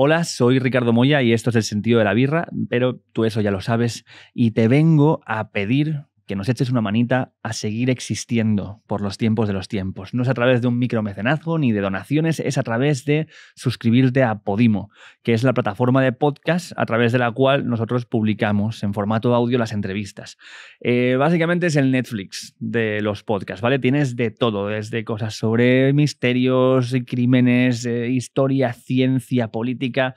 Hola, soy Ricardo Moya y esto es el sentido de la birra, pero tú eso ya lo sabes y te vengo a pedir que nos eches una manita a seguir existiendo por los tiempos de los tiempos. No es a través de un micromecenazgo ni de donaciones, es a través de suscribirte a Podimo, que es la plataforma de podcast a través de la cual nosotros publicamos en formato audio las entrevistas. Eh, básicamente es el Netflix de los podcasts, ¿vale? Tienes de todo, desde cosas sobre misterios, crímenes, eh, historia, ciencia, política,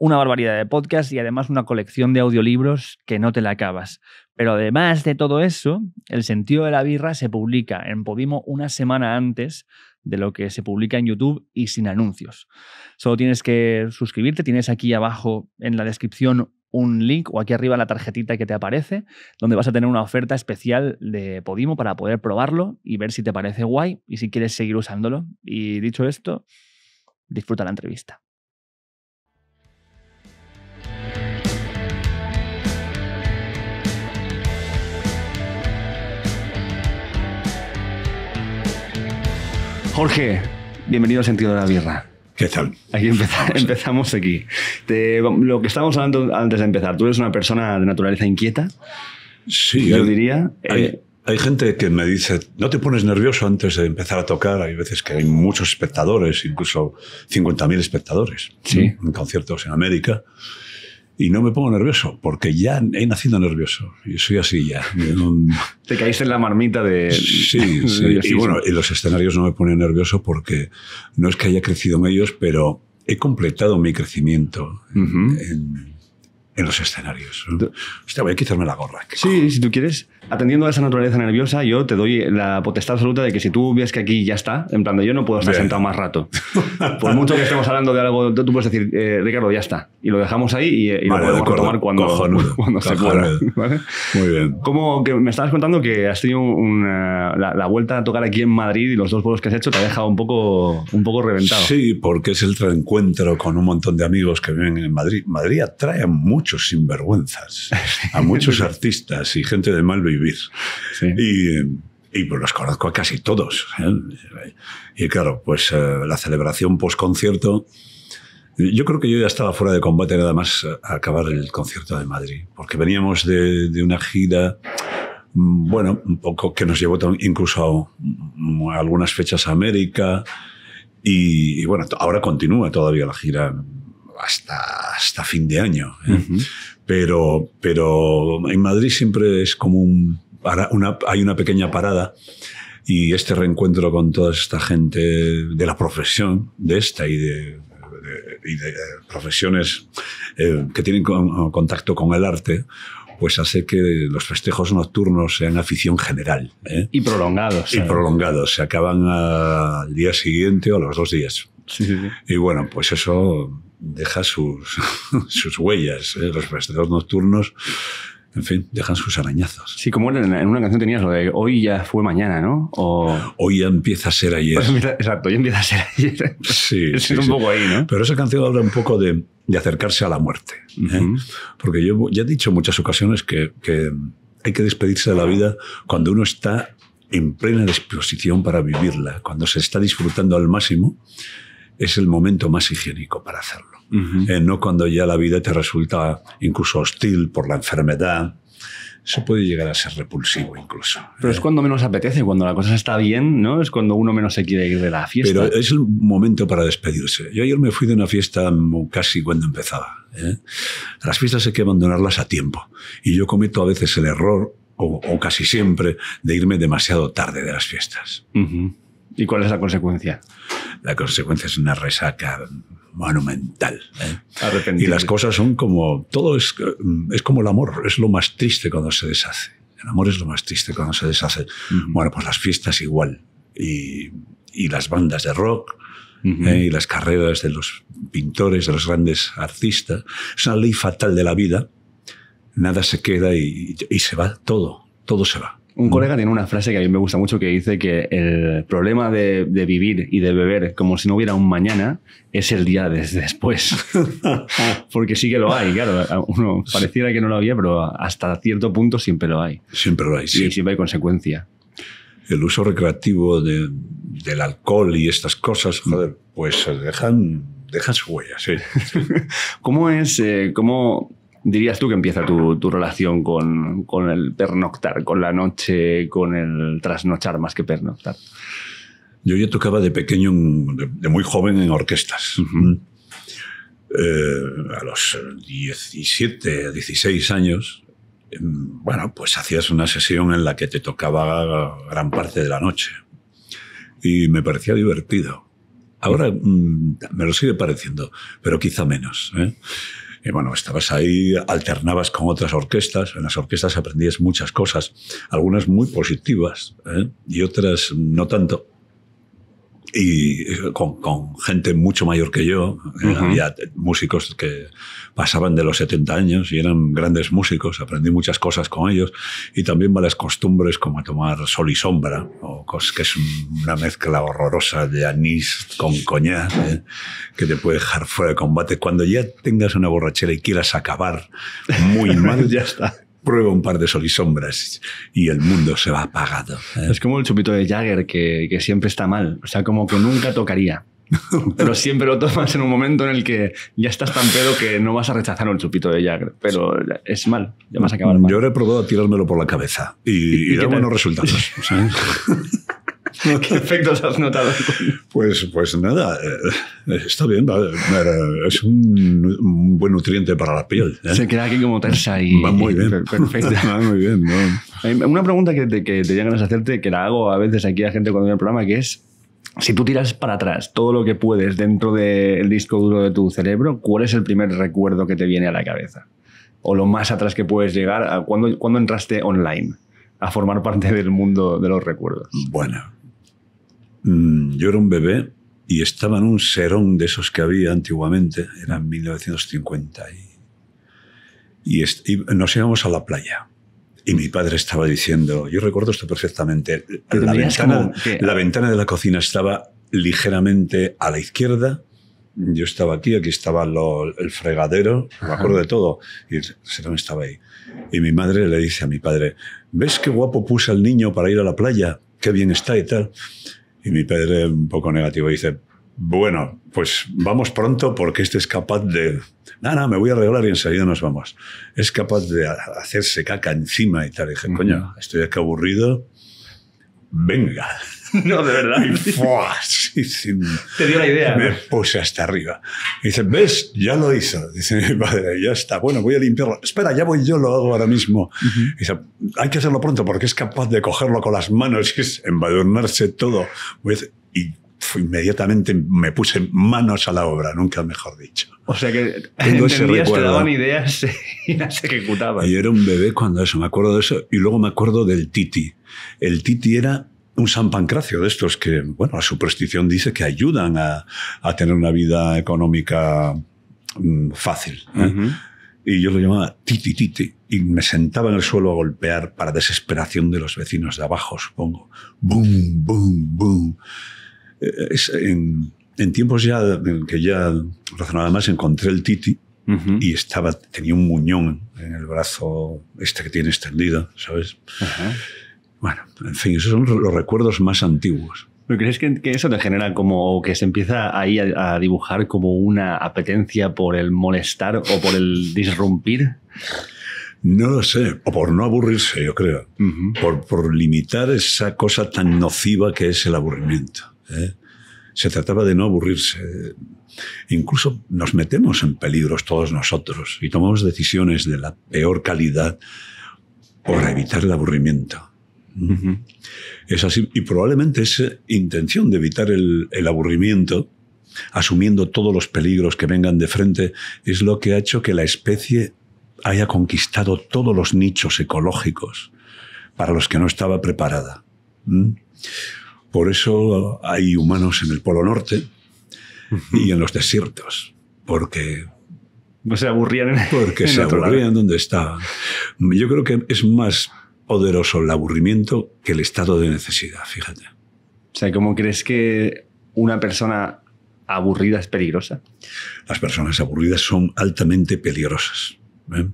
una barbaridad de podcasts y además una colección de audiolibros que no te la acabas. Pero además de todo eso, el sentido de la birra se publica en Podimo una semana antes de lo que se publica en YouTube y sin anuncios. Solo tienes que suscribirte, tienes aquí abajo en la descripción un link o aquí arriba la tarjetita que te aparece, donde vas a tener una oferta especial de Podimo para poder probarlo y ver si te parece guay y si quieres seguir usándolo. Y dicho esto, disfruta la entrevista. Jorge, bienvenido al sentido de la birra. ¿Qué tal? Aquí empezamos, aquí. lo que estábamos hablando antes de empezar, tú eres una persona de naturaleza inquieta. Sí, yo diría. Eh, hay, gente que me dice, ¿no te pones nervioso antes de empezar a tocar? Hay veces que hay muchos espectadores, incluso 50.000 espectadores ¿Sí? en conciertos en América y no me pongo nervioso, porque ya he nacido nervioso. Y soy así ya. Te caíste en la marmita de. Sí, sí. y bueno, en los escenarios no me ponen nervioso porque no es que haya crecido medios pero he completado mi crecimiento. en, en los escenarios. Hostia, voy a quitarme la gorra. Sí, si tú quieres, atendiendo a esa naturaleza nerviosa, yo te doy la potestad absoluta de que si tú ves que aquí ya está, en plan de yo no puedo estar sentado más rato. Por mucho que estemos hablando de algo, tú puedes decir, eh, Ricardo, ya está. Y lo dejamos ahí y, lo podemos tomar cuando, cuando se pueda. Muy bien. Como que me estabas contando que has tenido una, eh, la, vuelta a tocar aquí en Madrid y los dos bolos que has hecho te ha dejado un poco, un poco reventado. Sí, porque es el reencuentro con un montón de amigos que viven en Madrid. Madrid atrae mucho muchos sinvergüenzas, a muchos artistas y gente de mal vivir. Y, eh, y, pues los conozco a casi todos. ¿eh? Y claro, pues eh, la celebración post-concierto, yo creo que yo ya estaba fuera de combate nada más acabar el concierto de Madrid, porque veníamos de, una gira mm, bueno, un poco que nos llevó incluso mm, a algunas fechas a América. y, bueno, ahora continúa todavía la gira hasta, hasta fin de año. ¿eh? pero, pero en Madrid siempre es como un, una, hay una pequeña parada y este reencuentro con toda esta gente de la profesión, de esta y de eh, profesiones eh, que tienen contacto con el arte, pues hace que los festejos nocturnos sean afición general. Y prolongados. Y prolongados. Se acaban al día siguiente o a los dos días. Y bueno, pues eso deja sus, sus huellas. ¿eh? Los rastreos nocturnos, en fin, dejan sus arañazos. Sí, como en, una canción tenías lo de hoy ya fue mañana, ¿no? O... Hoy ya empieza a ser ayer. Exacto, hoy empieza a ser ayer. Sí, es sí, un poco ahí, ¿no? Pero esa canción habla un poco de, acercarse a la muerte. ¿eh? Porque yo ya he dicho en muchas ocasiones que, que hay que despedirse de la vida cuando uno está en plena disposición para vivirla, cuando se está disfrutando al máximo es el momento más higiénico para hacerlo. Eh, no cuando ya la vida te resulta incluso hostil por la enfermedad. Se puede llegar a ser repulsivo incluso. Pero es eh. cuando menos apetece, cuando la cosa está bien, ¿no? Es cuando uno menos se quiere ir de la fiesta. Pero es el momento para despedirse. Yo ayer me fui de una fiesta casi cuando empezaba. ¿eh? Las fiestas hay que abandonarlas a tiempo. Y yo cometo a veces el error, o, casi siempre, de irme demasiado tarde de las fiestas. ¿Y cuál es la consecuencia? La consecuencia es una resaca monumental. ¿eh? Y las cosas son como, todo es, como el amor, es lo más triste cuando se deshace. El amor es lo más triste cuando se deshace. Bueno, pues las fiestas igual. Y, las bandas de rock, ¿eh? y las carreras de los pintores, de los grandes artistas. Es una ley fatal de la vida. Nada se queda y se va todo, todo se va. Un mm. colega tiene una frase que a mí me gusta mucho que dice que el problema de, vivir y de beber como si no hubiera un mañana es el día después. Porque sí que lo hay, claro. Uno pareciera que no lo había, pero hasta cierto punto siempre lo hay. Siempre lo hay, sí. Y siempre hay consecuencia. El uso recreativo del alcohol y estas cosas, joder, pues dejan, dejan su huella, sí. ¿Cómo es, eh, cómo dirías tú que empieza tu, relación con, el pernoctar, con la noche, con el trasnochar más que pernoctar? Yo ya tocaba de pequeño, de, muy joven, en orquestas. Mm. Eh, a los 17, 16 años, em, bueno, pues hacías una sesión en la que te tocaba gran parte de la noche. Y me parecía divertido. Ahora mm, me lo sigue pareciendo, pero quizá menos. ¿eh? Y bueno, estabas ahí, alternabas con otras orquestas, en las orquestas aprendías muchas cosas, algunas muy positivas ¿eh? y otras no tanto y eh, con, gente mucho mayor que yo. Eh, había músicos que pasaban de los 70 años y eran grandes músicos. Aprendí muchas cosas con ellos y también malas costumbres como tomar sol y sombra, o cos, que es una mezcla horrorosa de anís con coñac eh, que te puede dejar fuera de combate. Cuando ya tengas una borrachera y quieras acabar muy mal, ya está prueba un par de solisombras y el mundo se va apagado. ¿eh? Es como el chupito de Jagger que, que siempre está mal, o sea, como que nunca tocaría. pero siempre lo tomas en un momento en el que ya estás tan pedo que no vas a rechazar un chupito de Jagger. Pero es mal, ya vas a acabar mal. Yo he probado a tirármelo por la cabeza y, ¿Y, y da buenos resultados. ¿Qué efectos has notado? Pues, pues nada, eh, está bien, es un, buen nutriente para la piel. ¿eh? Se queda aquí como tersa y. Va muy bien. Perfecto. Va muy bien, eh, Una pregunta que te, que te ganas a hacerte, que la hago a veces aquí a gente cuando viene el programa, que es. Si tú tiras para atrás todo lo que puedes dentro del disco duro de tu cerebro, ¿cuál es el primer recuerdo que te viene a la cabeza? O lo más atrás que puedes llegar, ¿cuándo, ¿cuándo entraste online a formar parte del mundo de los recuerdos? Bueno, Mm, yo era un bebé y estaba en un serón de esos que había antiguamente, era en 1950. Y, nos íbamos a la playa. Y mi padre estaba diciendo, yo recuerdo esto perfectamente, la ventana, la ventana de la cocina estaba ligeramente a la izquierda, yo estaba aquí, aquí estaba el fregadero, me acuerdo de todo, y el serón estaba ahí. Y mi madre le dice a mi padre, ¿ves qué guapo puse al niño para ir a la playa? Qué bien está y tal. Y mi padre, un poco negativo, dice, bueno, pues vamos pronto porque este es capaz de... Nada, me voy a arreglar y enseguida nos vamos. Es capaz de hacerse caca encima y tal. Y dije, coño, estoy aquí aburrido. Venga. No, de verdad. Te dio la idea. Me puse hasta arriba. dice, ¿ves? Ya lo hizo. Dice mi padre, ya está. Bueno, voy a limpiarlo. Espera, ya voy yo, lo hago ahora mismo. Dice, hay que hacerlo pronto porque es capaz de cogerlo con las manos y es embadurnarse todo. Y inmediatamente me puse manos a la obra, nunca mejor dicho. O sea que Tengo ese te daban ideas y las ejecutaba Y era un bebé cuando eso, me acuerdo de eso. Y luego me acuerdo del Titi. El Titi era un San Pancracio de estos que, bueno, la superstición dice que ayudan a, a tener una vida económica mm, fácil. ¿eh? Y yo lo llamaba Titi Titi. Y me sentaba en el suelo a golpear para desesperación de los vecinos de abajo, supongo. Boom, boom, boom. Eh, en, tiempos ya en que ya razonaba más encontré el Titi. Y estaba, tenía un muñón en el brazo, este que tiene extendido, ¿sabes? Bueno, en fin, esos son los recuerdos más antiguos. crees que, eso te genera como que se empieza ahí a, dibujar como una apetencia por el molestar o por el disrumpir? No lo sé, o por no aburrirse, yo creo, por, por, limitar esa cosa tan nociva que es el aburrimiento. ¿eh? Se trataba de no aburrirse. Incluso nos metemos en peligros todos nosotros y tomamos decisiones de la peor calidad por evitar el aburrimiento. Es así. Y probablemente esa eh, intención de evitar el, aburrimiento, asumiendo todos los peligros que vengan de frente, es lo que ha hecho que la especie haya conquistado todos los nichos ecológicos para los que no estaba preparada. Por eso hay humanos en el Polo Norte y en los desiertos, porque... se aburrían en Porque se aburrían donde estaban. Yo creo que es más poderoso el aburrimiento que el estado de necesidad, fíjate. O sea, ¿cómo crees que una persona aburrida es peligrosa? Las personas aburridas son altamente peligrosas. ¿eh?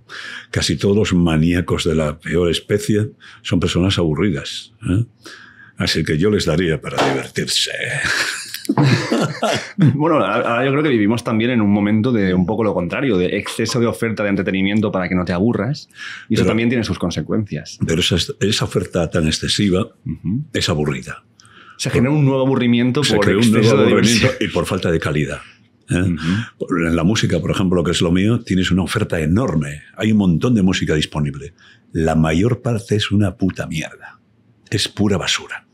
Casi todos los maníacos de la peor especie son personas aburridas. ¿eh? Así que yo les daría para divertirse. bueno, ahora yo creo que vivimos también en un momento de un poco lo contrario, de exceso de oferta de entretenimiento para que no te aburras. Y eso también tiene sus consecuencias. Pero esa, oferta tan excesiva es aburrida. Se genera un nuevo aburrimiento por y por falta de calidad. ¿eh? En la música, por ejemplo, lo que es lo mío, tienes una oferta enorme. Hay un montón de música disponible. La mayor parte es una puta mierda. Es pura basura.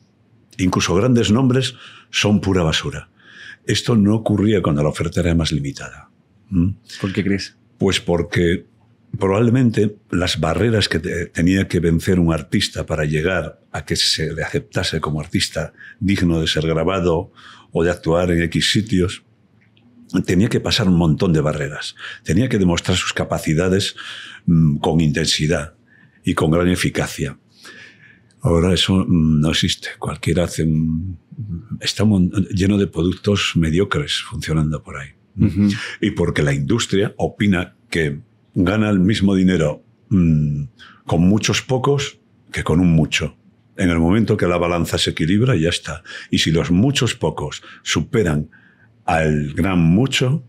Incluso grandes nombres son pura basura. Esto no ocurría cuando la oferta era más limitada. ¿Por qué crees? Pues porque probablemente las barreras que tenía que vencer un artista para llegar a que se le aceptase como artista digno de ser grabado o de actuar en X sitios, tenía que pasar un montón de barreras. Tenía que demostrar sus capacidades mm, con intensidad y con gran eficacia. Ahora eso mm, no existe. Cualquiera hace un está lleno de productos mediocres funcionando por ahí. Y porque la industria opina que gana el mismo dinero mm, con muchos pocos que con un mucho. En el momento que la balanza se equilibra, ya está. Y si los muchos pocos superan al gran mucho,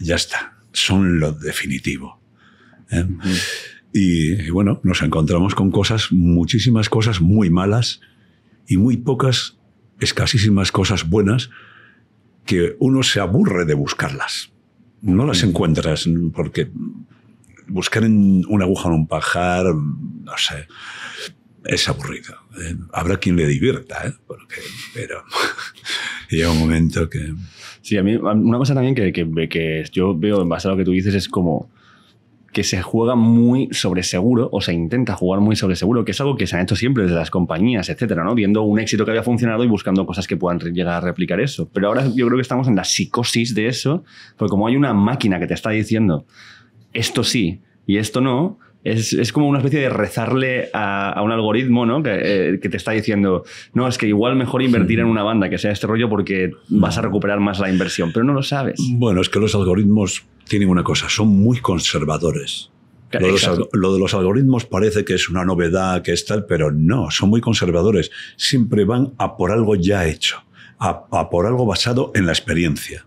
ya está. Son lo definitivo. ¿eh? y, bueno, nos encontramos con cosas, muchísimas cosas muy malas y muy pocas, escasísimas cosas buenas que uno se aburre de buscarlas. No las encuentras porque buscar en una aguja en un pajar, no sé, es aburrido. ¿eh? Habrá quien le divierta, ¿eh? pero llega un momento que... Sí, a mí una cosa también que, que, que yo veo en base a lo que tú dices es como que se juega muy sobre seguro o se intenta jugar muy sobre seguro, que es algo que se han hecho siempre desde las compañías, etcétera, ¿no? Viendo un éxito que había funcionado y buscando cosas que puedan llegar a replicar eso. Pero ahora yo creo que estamos en la psicosis de eso, porque como hay una máquina que te está diciendo esto sí y esto no, es, como una especie de rezarle a, un algoritmo ¿no? Que, eh, que, te está diciendo, no, es que igual mejor invertir en una banda que sea este rollo porque vas a recuperar más la inversión, pero no lo sabes. Bueno, es que los algoritmos tienen una cosa, son muy conservadores. Lo de, los, algoritmos parece que es una novedad, que es tal, pero no, son muy conservadores. Siempre van a por algo ya hecho, a, por algo basado en la experiencia.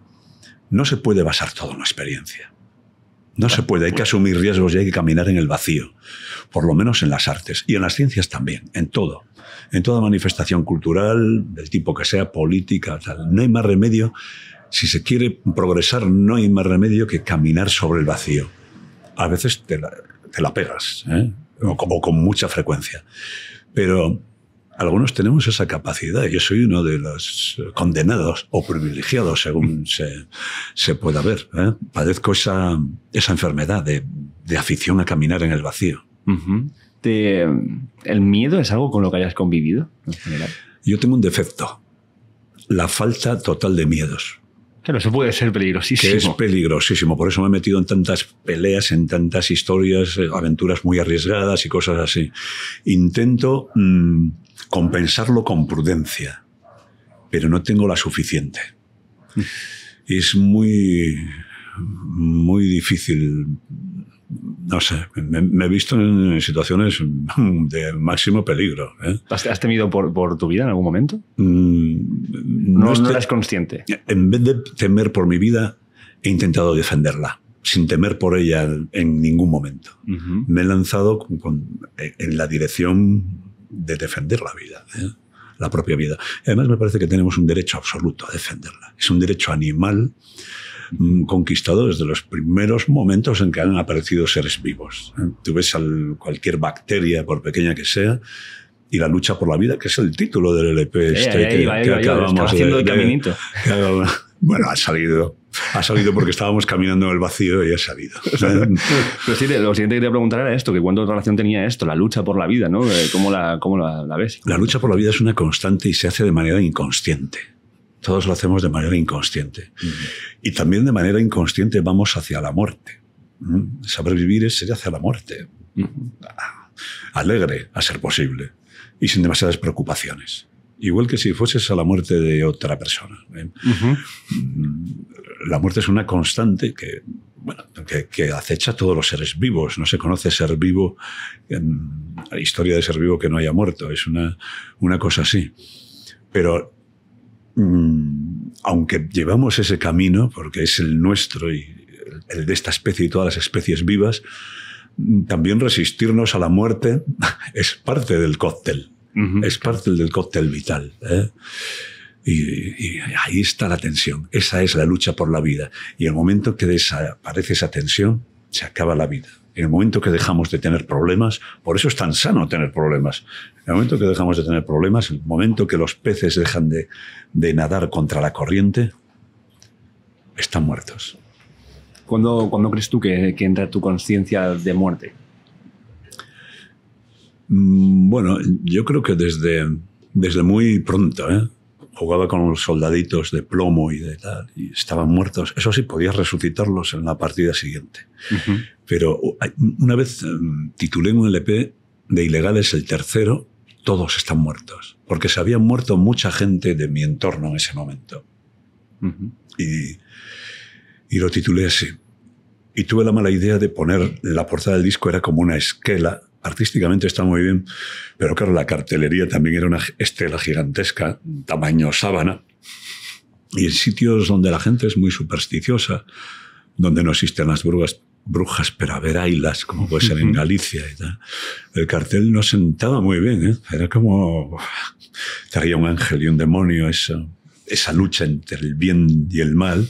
No se puede basar todo en la experiencia. No se puede, hay que asumir riesgos y hay que caminar en el vacío, por lo menos en las artes y en las ciencias también, en todo. En toda manifestación cultural, del tipo que sea, política, tal. No hay más remedio si se quiere progresar, no hay más remedio que caminar sobre el vacío. A veces te la, pegas, ¿eh? o, con mucha frecuencia. Pero algunos tenemos esa capacidad. Yo soy uno de los condenados o privilegiados, según mm. se, pueda ver. ¿eh? Padezco esa, esa enfermedad de, afición a caminar en el vacío. ¿El miedo es algo con lo que hayas convivido Yo tengo un defecto, la falta total de miedos. Claro, eso puede ser peligrosísimo. es peligrosísimo. Por eso me he metido en tantas peleas, en tantas historias, eh, aventuras muy arriesgadas y cosas así. Intento mm, compensarlo con prudencia, pero no tengo la suficiente. Mm. Es muy, muy difícil no sé, me, he visto en, situaciones de máximo peligro. ¿eh? ¿Has, temido por, tu vida en algún momento? Mm, no, no, consciente. En vez de temer por mi vida, he intentado defenderla, sin temer por ella en ningún momento. Me he lanzado en la dirección de defender la vida. ¿eh? la propia vida. Además, me parece que tenemos un derecho absoluto a defenderla. Es un derecho animal Mm, conquistado desde los primeros momentos en que han aparecido seres vivos. ¿eh? Tú ves cualquier bacteria, por pequeña que sea, y la lucha por la vida, que es el título del LP e este que, caminito. bueno, ha salido. Ha salido porque estábamos caminando en el vacío y ha salido. ¿eh? lo siguiente que quería preguntar era esto, que cuánto relación tenía esto, la lucha por la vida, ¿no? Eh, ¿Cómo la, la, la ves? La lucha por la vida es una constante y se hace de manera inconsciente. Todos lo hacemos de manera inconsciente. Y también de manera inconsciente vamos hacia la muerte. ¿Mm? Saber vivir es ser hacia la muerte. Alegre, a ser posible. Y sin demasiadas preocupaciones. Igual que si fueses a la muerte de otra persona. ¿eh? Mm, la muerte es una constante que que, acecha a todos los seres vivos. No se conoce ser vivo, en la historia de ser vivo que no haya muerto. Es una, una cosa así. Pero Mm, aunque llevamos ese camino, porque es el nuestro y el de esta especie y todas las especies vivas, mm, también resistirnos a la muerte es parte del cóctel, es parte del cóctel vital. ¿eh? y, ahí está la tensión, esa es la lucha por la vida. Y el momento que desaparece esa tensión, se acaba la vida. En el momento que dejamos de tener problemas, por eso es tan sano tener problemas. En el momento que dejamos de tener problemas, en el momento que los peces dejan de, nadar contra la corriente, están muertos. ¿Cuándo, crees tú que, que entra tu conciencia de muerte? Mm, bueno, yo creo que desde, desde muy pronto, ¿eh? jugaba con los soldaditos de plomo y de tal, y estaban muertos. Eso sí, podías resucitarlos en la partida siguiente. Pero una vez em, titulé un LP de ilegales, el tercero, todos están muertos, porque se habían muerto mucha gente de mi entorno en ese momento. y, y lo titulé así. Y tuve la mala idea de poner la portada del disco, era como una esquela artísticamente está muy bien, pero claro, la cartelería también era una estela gigantesca, tamaño sábana, y en sitios donde la gente es muy supersticiosa, donde no existen las brujas, brujas las como puede ser en Galicia y tal, el cartel no sentaba muy bien, ¿eh? era como traía un ángel y un demonio, esa, lucha entre el bien y el mal,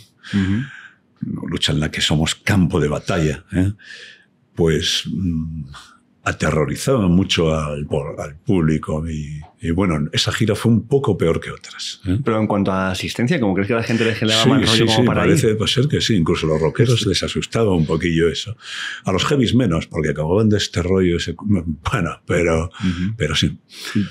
lucha en la que somos campo de batalla. ¿eh? pues mm, aterrorizaba mucho al, al público y bueno, esa gira fue un poco peor que otras. ¿Eh? Pero en cuanto a asistencia, ¿cómo crees que la gente le generaba más rollo como para parece ser que sí. Incluso a los rockeros este- les asustaba un poquillo eso. A los heavies menos, porque acababan de este rollo. Ese, bueno, pero, pero sí.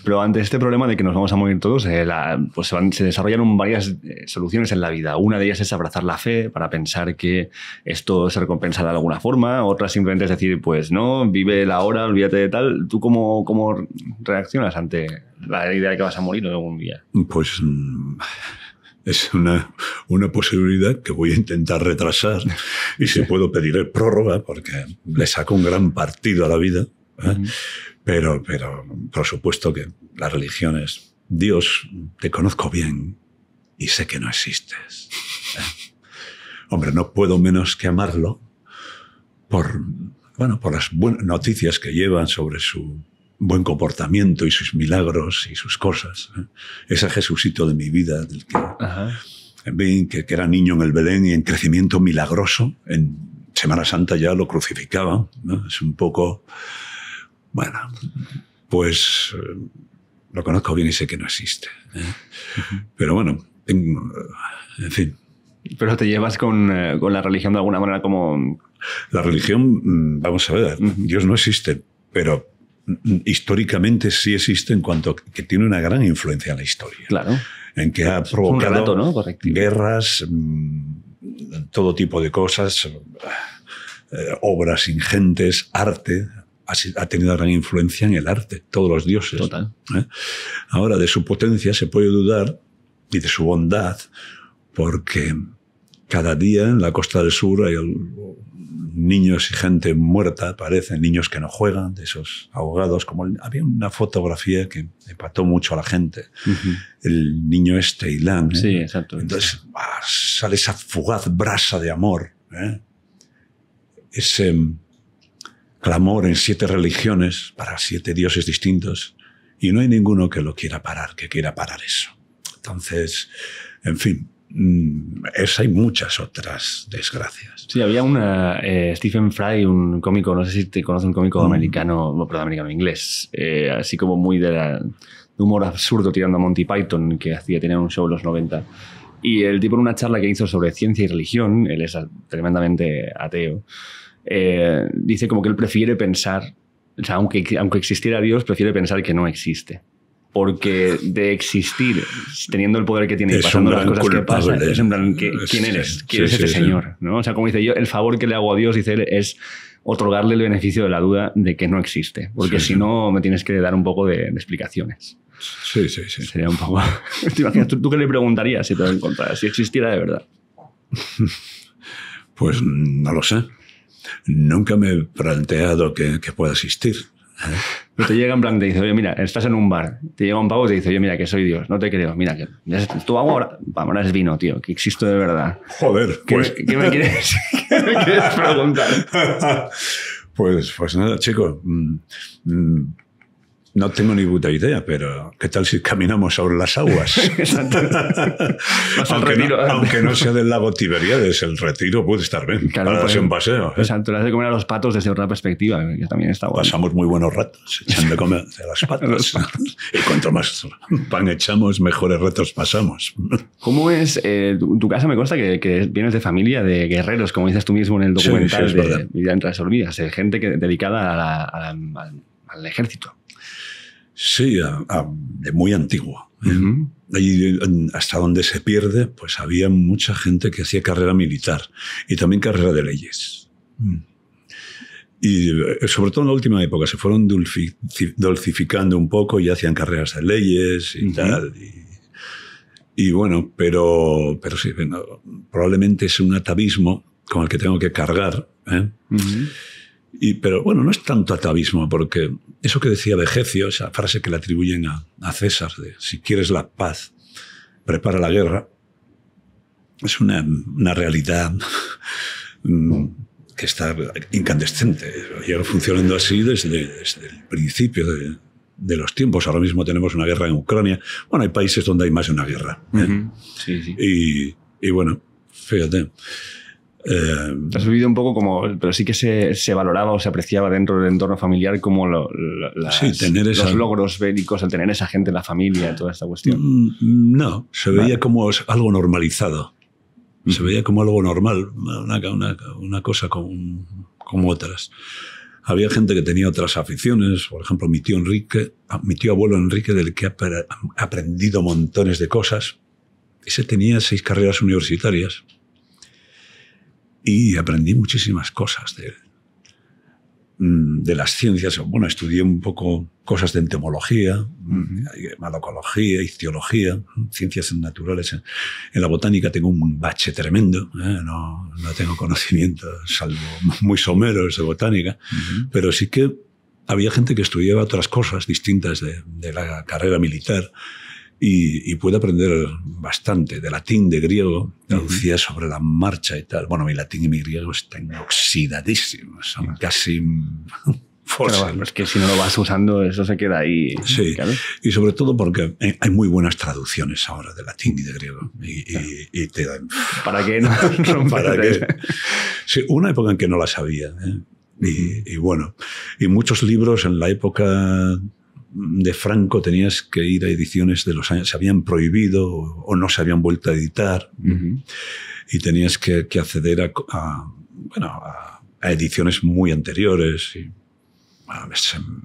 Pero ante este problema de que nos vamos a morir todos, eh, pues se, desarrollan varias eh, soluciones en la vida. Una de ellas es abrazar la fe para pensar que esto se recompensa de alguna forma. Otra simplemente es decir, pues no, vive la hora, olvídate de tal. ¿Tú cómo, cómo reaccionas ante la idea de que vas a morir algún día? Pues mm, es una, una posibilidad que voy a intentar retrasar y si puedo pedir el prórroga porque le saco un gran partido a la vida. ¿eh? pero, pero por supuesto que la religión es Dios, te conozco bien y sé que no existes. ¿eh? Hombre, no puedo menos que amarlo por, bueno, por las buenas noticias que llevan sobre su buen comportamiento y sus milagros y sus cosas. ¿eh? Ese Jesucito de mi vida, del que, que, que, era niño en el Belén y en crecimiento milagroso, en Semana Santa ya lo crucificaba. Es un poco, bueno, pues eh, lo conozco bien y sé que no existe. ¿eh? Pero bueno, en, fin. Pero te llevas con, con, la religión de alguna manera como... La religión, mm, vamos a ver, Dios no existe, pero históricamente sí existe en cuanto que tiene una gran influencia en la historia. Claro. En que ha provocado guerras, mm, todo tipo de cosas, eh, obras ingentes, arte. Ha tenido gran influencia en el arte, todos los dioses. Total. ¿Eh? Ahora, de su potencia se puede dudar y de su bondad, porque cada día en la costa del sur hay niños y gente muerta, parecen niños que no juegan, de esos ahogados. Como había una fotografía que empató mucho a la gente. El niño este, Ilan. ¿eh? Sí, exacto. Entonces ah, sale esa fugaz brasa de amor. ¿eh? Ese mm, clamor en siete religiones para siete dioses distintos. Y no hay ninguno que lo quiera parar, que quiera parar eso. Entonces, en fin, Mm, esa y muchas otras desgracias. Sí, había una. Eh, Stephen Fry, un cómico, no sé si te conoce un cómico mm. americano, americano, perdón, americano, inglés, eh, así como muy de, humor absurdo tirando a Monty Python, que hacía, tenía un show en los 90. Y el tipo en una charla que hizo sobre ciencia y religión, él es tremendamente ateo, eh, dice como que él prefiere pensar, o sea, aunque, aunque existiera Dios, prefiere pensar que no existe porque de existir teniendo el poder que tiene y pasando las cosas que pasan, ¿quién eres? ¿Quién es este señor? O sea, como dice yo, el favor que le hago a Dios, dice él, es otorgarle el beneficio de la duda de que no existe, porque si no me tienes que dar un poco de, explicaciones. Sí, sí, sí. Sería un poco... tú, qué le preguntarías si te lo encontraras, si existiera de verdad? Pues no lo sé. Nunca me he planteado que pueda existir. Te llega en plan, te dice, oye, mira, estás en un bar. Te llega un pavo y te dice, oye, mira, que soy Dios, no te creo. Mira, que tu agua ahora, vamos, ahora es vino, tío, que existo de verdad. Joder, ¿Qué, pues. ¿qué me, quieres, preguntar? pues, pues nada, chicos. Mm, mm, no tengo ni puta idea, pero ¿qué tal si caminamos sobre las aguas? aunque, no, sea del lago Tiberíades, el retiro puede estar bien. Claro, para pues, un paseo. ¿eh? Exacto, le hace comer a los patos desde otra perspectiva, eh, que también está bueno. Pasamos muy buenos ratos echando comer a las patas. y cuanto más pan echamos, mejores retos pasamos. ¿Cómo es En eh, tu, casa? Me consta que, vienes de familia de guerreros, como dices tú mismo en el documental de Vida entre las gente dedicada al ejército. Sí, de muy antiguo. hasta donde se pierde, pues había mucha gente que hacía carrera militar y también carrera de leyes. Mm. Y eh, sobre todo en la última época se fueron dulcificando un poco y hacían carreras de leyes y tal. Y, bueno, pero, pero sí, probablemente es un atavismo con el que tengo que cargar. ¿eh? pero bueno, no es tanto atavismo, porque eso que decía Vegecio, esa frase que le atribuyen a, César, de si quieres la paz, prepara la guerra, es una, realidad mm, que está incandescente. Lleva funcionando así desde, el principio de, los tiempos. Ahora mismo tenemos una guerra en Ucrania. Bueno, hay países donde hay más de una guerra. ¿eh? Y, y bueno, fíjate. Eh, Has vivido un poco como, pero sí que se, valoraba o se apreciaba dentro del entorno familiar como los logros bélicos, el tener esa gente en la familia, toda esta cuestión. Mm, no, se veía como algo normalizado. Mm. Se veía como algo normal, una, cosa como, otras. Había gente que tenía otras aficiones, por ejemplo, mi tío Enrique, ah, mi tío abuelo Enrique, del que he aprendido montones de cosas. Ese tenía seis carreras universitarias y aprendí muchísimas cosas de, mm, de las ciencias. Bueno, estudié un poco cosas de entomología, uh eh, -huh. ciencias naturales. En la botánica tengo un bache tremendo, eh, no, tengo conocimientos, salvo muy someros de botánica, pero sí que había gente que estudiaba otras cosas distintas de la carrera militar y, y, pude aprender bastante de latín, de griego, traducía sobre la marcha y tal. Bueno, mi latín y mi griego están oxidadísimos, son casi fósiles. Bueno, es que si no lo vas usando, eso se queda ahí. Sí, claro. y sobre todo porque hay muy buenas traducciones ahora de latín y de griego. Y, te dan... ¿Para qué? No? ¿Para Sí, una época en que no la sabía. ¿eh? Y, y, bueno, y muchos libros en la época de Franco tenías que ir a ediciones de los años, se habían prohibido o no se habían vuelto a editar, y tenías que, acceder a, ediciones muy anteriores. Y, ah,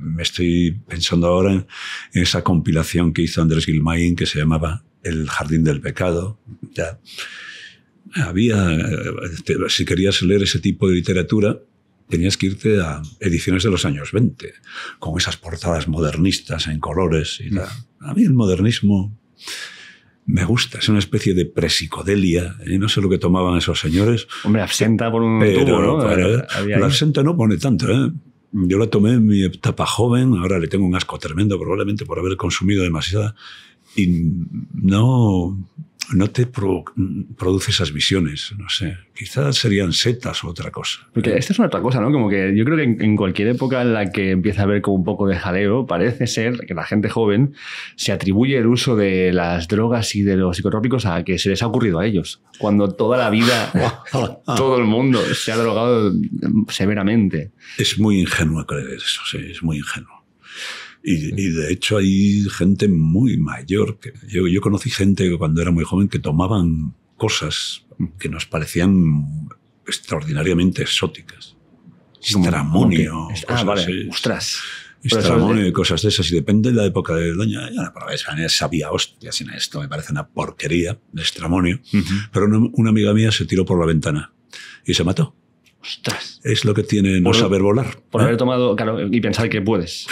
me, estoy pensando ahora en, esa compilación que hizo Andrés Gilmain que se llamaba El Jardín del Pecado. había, eh, si querías leer ese tipo de literatura, tenías que irte a ediciones de los años 20, con esas portadas modernistas en colores y tal. A mí el modernismo me gusta, es una especie de presicodelia. ¿eh? no sé lo que tomaban esos señores. Hombre, absenta por un pero, tubo, ¿no? la absenta no pone tanto, ¿eh? Yo la tomé en mi etapa joven, ahora le tengo un asco tremendo, probablemente por haber consumido demasiada, y no, no te produce esas visiones, no sé. Quizás serían setas u otra cosa. Porque esta es otra cosa, ¿no? Como que yo creo que en, en, cualquier época en la que empieza a haber como un poco de jaleo, parece ser que la gente joven se atribuye el uso de las drogas y de los psicotrópicos a que se les ha ocurrido a ellos. Cuando toda la vida, todo el mundo se ha drogado severamente. Es muy ingenuo creer eso, sí, es muy ingenuo. Y, de hecho hay gente muy mayor. Que, yo, yo conocí gente cuando era muy joven que tomaban cosas que nos parecían extraordinariamente exóticas. Estramonio. Ah, Ostras. Estramonio y cosas de esas. Y depende de la época del la no sabía, hostia, sin esto me parece una porquería de estramonio. Pero una, amiga mía se tiró por la ventana y se mató. Ostras. Es lo que tiene por, no saber volar. Por haber ¿eh? tomado, claro, y pensar que puedes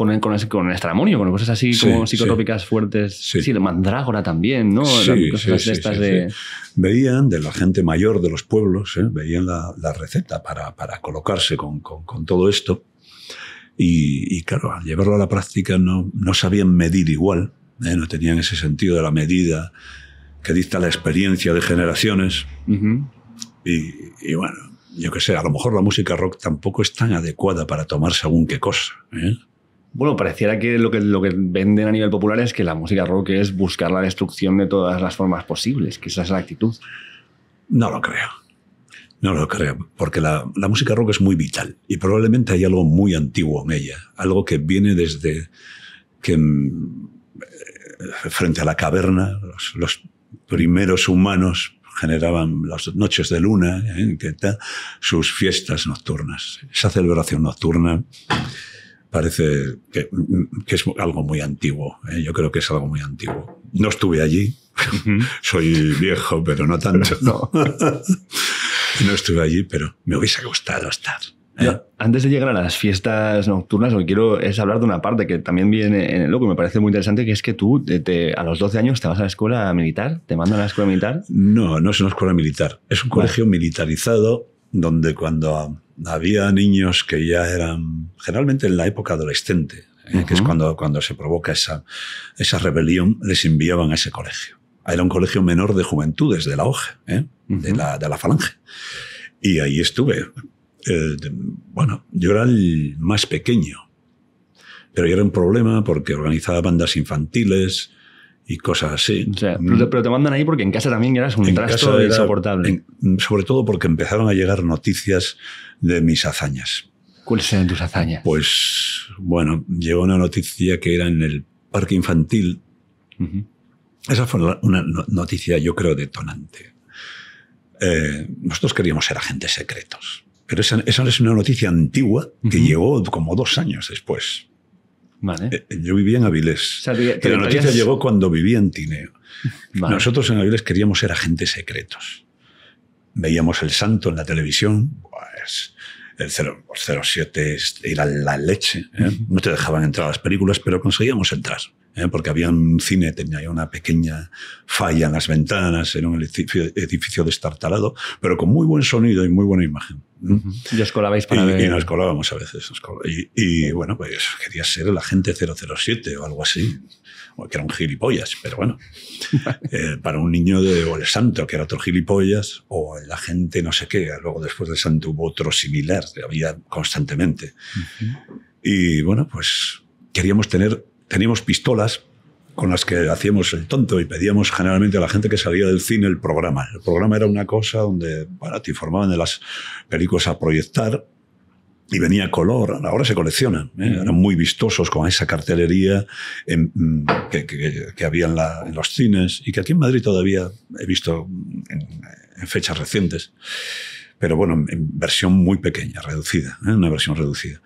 con, el, con, el, con el con cosas así como psicotrópicas fuertes. Sí. sí. mandrágora también, ¿no? Cosas estas de... Veían de la gente mayor de los pueblos, ¿eh? veían la, receta para, para colocarse con, con, todo esto. Y, claro, al llevarlo a la práctica no, no sabían medir igual, ¿eh? no tenían ese sentido de la medida que dicta la experiencia de generaciones. y, bueno, yo qué sé, a lo mejor la música rock tampoco es tan adecuada para tomarse según qué cosa. ¿eh? Bueno, pareciera que lo, que lo que venden a nivel popular es que la música rock es buscar la destrucción de todas las formas posibles, que esa es la actitud. No lo creo. No lo creo, porque la, música rock es muy vital y probablemente hay algo muy antiguo en ella, algo que viene desde que mm, eh, frente a la caverna los, primeros humanos generaban las noches de luna, ¿eh? sus fiestas nocturnas, esa celebración nocturna parece que, es algo muy antiguo. ¿eh? Yo creo que es algo muy antiguo. No estuve allí, soy viejo, pero no tanto. no. estuve allí, pero me hubiese gustado estar. ¿eh? antes de llegar a las fiestas nocturnas, lo que quiero es hablar de una parte que también viene en el loco y me parece muy interesante, que es que tú a los 12 años te vas a la escuela militar, te mandan a la escuela militar. No, no es una escuela militar, es un colegio militarizado donde cuando había niños que ya eran, generalmente en la época adolescente, ¿eh? que es cuando, cuando se provoca esa, esa rebelión, les enviaban a ese colegio. Era un colegio menor de juventudes de la OGE, ¿eh? de, la, de la Falange. Y ahí estuve. bueno, yo era el más pequeño, pero yo era un problema porque organizaba bandas infantiles, y cosas así. Mm. pero, te mandan ahí porque en casa también eras un en insoportable. sobre todo porque empezaron a llegar noticias de mis hazañas. ¿Cuáles eran tus hazañas? Pues, bueno, llegó una noticia que era en el parque infantil. Esa fue una noticia, yo creo, detonante. Eh, nosotros queríamos ser agentes secretos. Pero esa, esa es una noticia antigua que llegó como dos años después. Eh, yo vivía en Avilés. la noticia llegó cuando vivía en Tineo. Nosotros en Avilés queríamos ser agentes secretos. Veíamos el santo en la televisión. Pues, el 0, 07 este, era la leche. ¿eh? No te dejaban entrar las películas, pero conseguíamos entrar. ¿eh? porque había un cine, tenía una pequeña falla en las ventanas, era un edificio, edificio destartalado, pero con muy buen sonido y muy buena imagen. Y os colabais para ver... y nos colábamos a veces. Y, bueno, pues quería ser el agente 007 o algo así, que era un gilipollas, pero bueno. Eh, para un niño de o el santo, que era otro gilipollas, o el agente no sé qué. Luego después del santo hubo otro similar, había constantemente. Y bueno, pues queríamos tener teníamos pistolas con las que hacíamos el tonto y pedíamos generalmente a la gente que salía del cine el programa. El programa era una cosa donde bueno, te informaban de las películas a proyectar y venía color. Ahora se coleccionan. ¿eh? Mm. Eran muy vistosos con esa cartelería mm, que, que, había en, los cines y que aquí en Madrid todavía he visto en, fechas recientes. Pero bueno, en versión muy pequeña, reducida, ¿eh? una versión reducida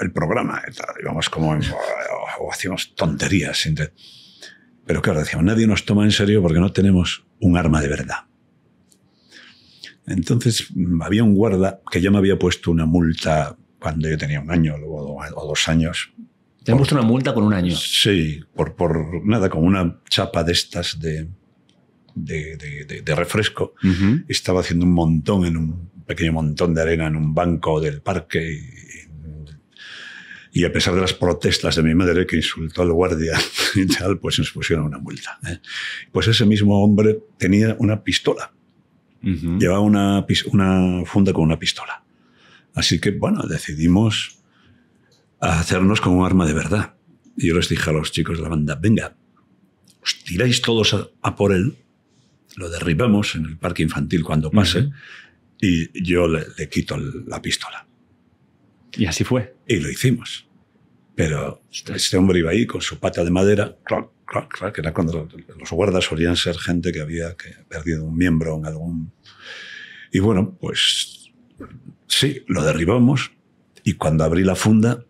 el programa, íbamos como, o, hacíamos tonterías. Pero claro, decíamos, nadie nos toma en serio porque no tenemos un arma de verdad. Entonces mm, había un guarda que ya me había puesto una multa cuando yo tenía un año o dos años. ¿Te han puesto una multa con un año? Sí, por, por nada, con una chapa de estas de, de, de, refresco. Estaba haciendo un montón en un pequeño montón de arena en un banco del parque y y a pesar de las protestas de mi madre, que insultó al guardia y tal, pues nos pusieron una multa. ¿eh? Pues ese mismo hombre tenía una pistola. Llevaba una, una funda con una pistola. Así que, bueno, decidimos hacernos con un arma de verdad. Y yo les dije a los chicos de la banda, venga, os tiráis todos a, por él, lo derribamos en el parque infantil cuando pase, y yo le, quito la pistola. Y así fue. Y lo hicimos. Pero este hombre iba ahí con su pata de madera, que era cuando los guardas solían ser gente que había que perdido un miembro en algún... Y bueno, pues sí, lo derribamos y cuando abrí la funda,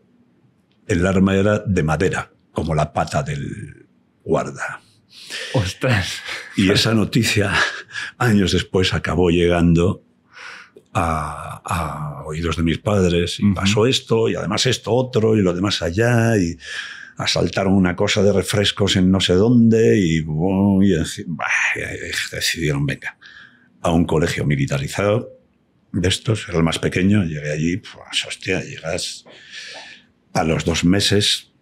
el arma era de madera, como la pata del guarda. ¡Ostras! Y esa noticia, años después, acabó llegando a, oídos de mis padres, y pasó esto, y además esto otro, y lo demás allá, y asaltaron una cosa de refrescos en no sé dónde, y, oh, y, y decidieron, venga, a un colegio militarizado de estos, era el más pequeño, llegué allí, pues hostia, llegas a los dos meses,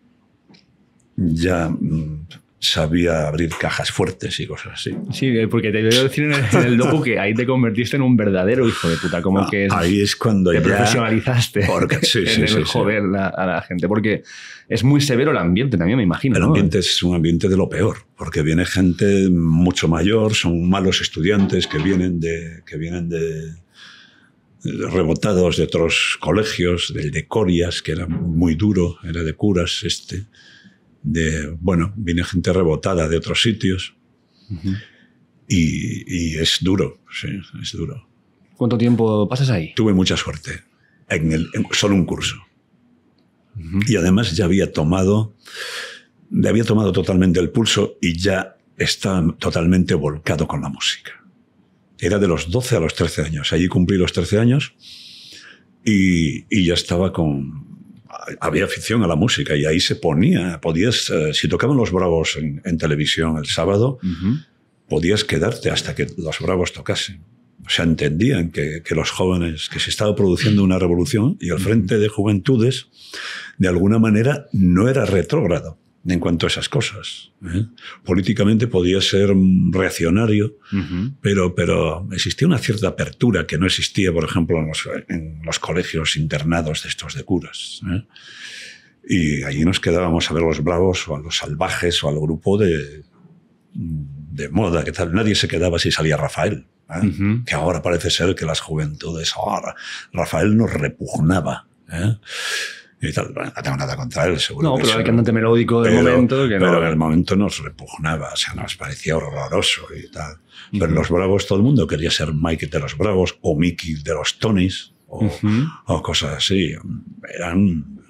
ya mm, sabía abrir cajas fuertes y cosas así. Sí, eh, porque te a decir en el, en docu que ahí te convertiste en un verdadero hijo de puta, como ah, que es, ahí es cuando te profesionalizaste porque, el joder a la gente, porque es muy severo el ambiente también, me imagino. El ambiente es un ambiente de lo peor, porque viene gente mucho mayor, son malos estudiantes que vienen de que vienen de rebotados de otros colegios, del de Corias, que era muy duro, era de curas este bueno, viene gente rebotada de otros sitios y, es duro, sí, es duro. ¿Cuánto tiempo pasas ahí? Tuve mucha suerte, en, solo un curso. Y además ya había tomado, le había tomado totalmente el pulso y ya estaba totalmente volcado con la música. Era de los 12 a los 13 años, allí cumplí los 13 años y ya estaba con, había afición a la música y ahí se ponía, podías, eh, si tocaban los Bravos en, televisión el sábado, podías quedarte hasta que los Bravos tocasen. se sea, entendían que, que, los jóvenes, que se estaba produciendo una revolución y el Frente de Juventudes, de alguna manera, no era retrógrado en cuanto a esas cosas. ¿eh? Políticamente podía ser reaccionario, pero, pero existía una cierta apertura que no existía, por ejemplo, en los, colegios internados de estos de curas. ¿eh? Y allí nos quedábamos a ver a los bravos o a los salvajes o al grupo de, de moda, que Nadie se quedaba si salía Rafael. ¿eh? Que ahora parece ser que las juventudes, ahora, Rafael nos repugnaba no tengo nada contra él, seguro. No, pero el cantante melódico del momento. pero en el momento nos repugnaba, o sea, nos parecía horroroso y tal. Pero los Bravos, todo el mundo quería ser Mike de los Bravos o Mickey de los Tonys o, cosas así. Eran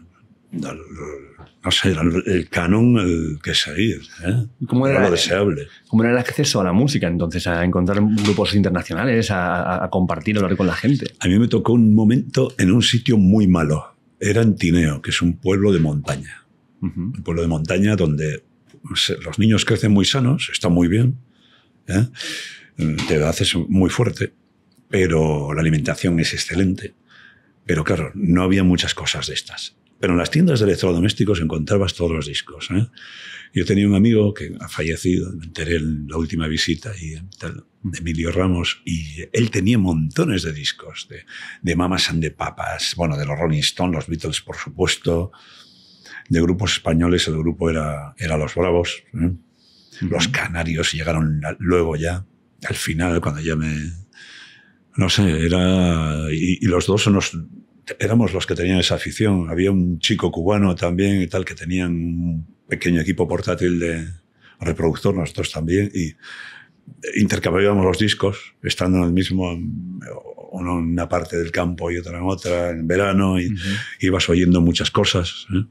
no sé, el canon el que seguir. ¿eh? era, lo deseable. ¿Cómo era el acceso a la música entonces? A encontrar grupos internacionales, a, a compartir, hablar con la gente. A mí me tocó un momento en un sitio muy malo era en Tineo, que es un pueblo de montaña. Un pueblo de montaña donde los niños crecen muy sanos, está muy bien, ¿eh? mm, te haces muy fuerte, pero la alimentación es excelente. Pero claro, no había muchas cosas de estas. Pero en las tiendas de electrodomésticos encontrabas todos los discos. ¿eh? Yo tenía un amigo que ha fallecido, me enteré en la última visita y tal, de Emilio Ramos, y él tenía montones de discos, de, de Mamas and the Papas, bueno, de los Rolling Stones, los Beatles, por supuesto, de grupos españoles, el grupo era, era Los Bravos, ¿eh? los Canarios llegaron luego ya, al final, cuando ya me... No sé, era... Y, los dos éramos los que tenían esa afición. Había un chico cubano también y tal que tenían un pequeño equipo portátil de reproductor, nosotros también, y intercambiábamos los discos, estando en el mismo, en una parte del campo y otra en otra, en verano, y ibas oyendo muchas cosas, ¿eh?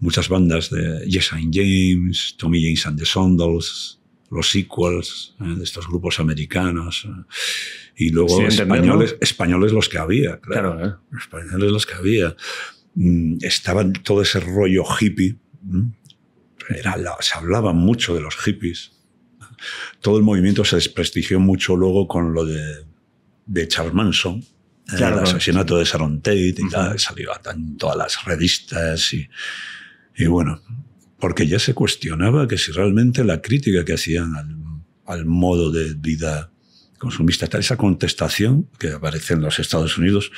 muchas bandas de Yes and James, Tommy James and the Sondals, los sequels ¿eh? de estos grupos americanos ¿eh? y luego españoles, españoles los que había, claro, españoles los que había. Mm, estaba todo ese rollo hippie. Era se hablaba mucho de los hippies todo el movimiento se desprestigió mucho luego con lo de, de Charles Manson, eh, el asesinato de Sharon Tate y salió a todas las revistas y, y, bueno, porque ya se cuestionaba que si realmente la crítica que hacían al, modo de vida consumista, esa contestación que aparece en los Estados Unidos,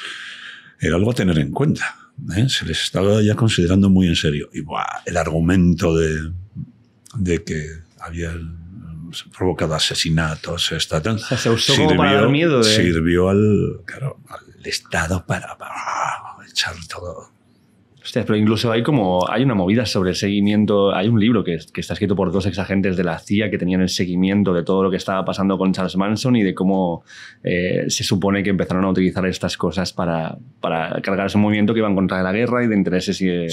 era algo a tener en cuenta. ¿eh? Se les estaba ya considerando muy en serio. Y el argumento de, de que había provocado asesinatos, se usó sirvió, miedo. Sirvió al, al Estado para echar todo pero incluso hay como, hay una movida sobre el seguimiento, hay un libro que, está escrito por dos exagentes de la CIA que tenían el seguimiento de todo lo que estaba pasando con Charles Manson y de cómo eh, se supone que empezaron a utilizar estas cosas para, para cargar un movimiento que iba en contra de la guerra y de intereses eh,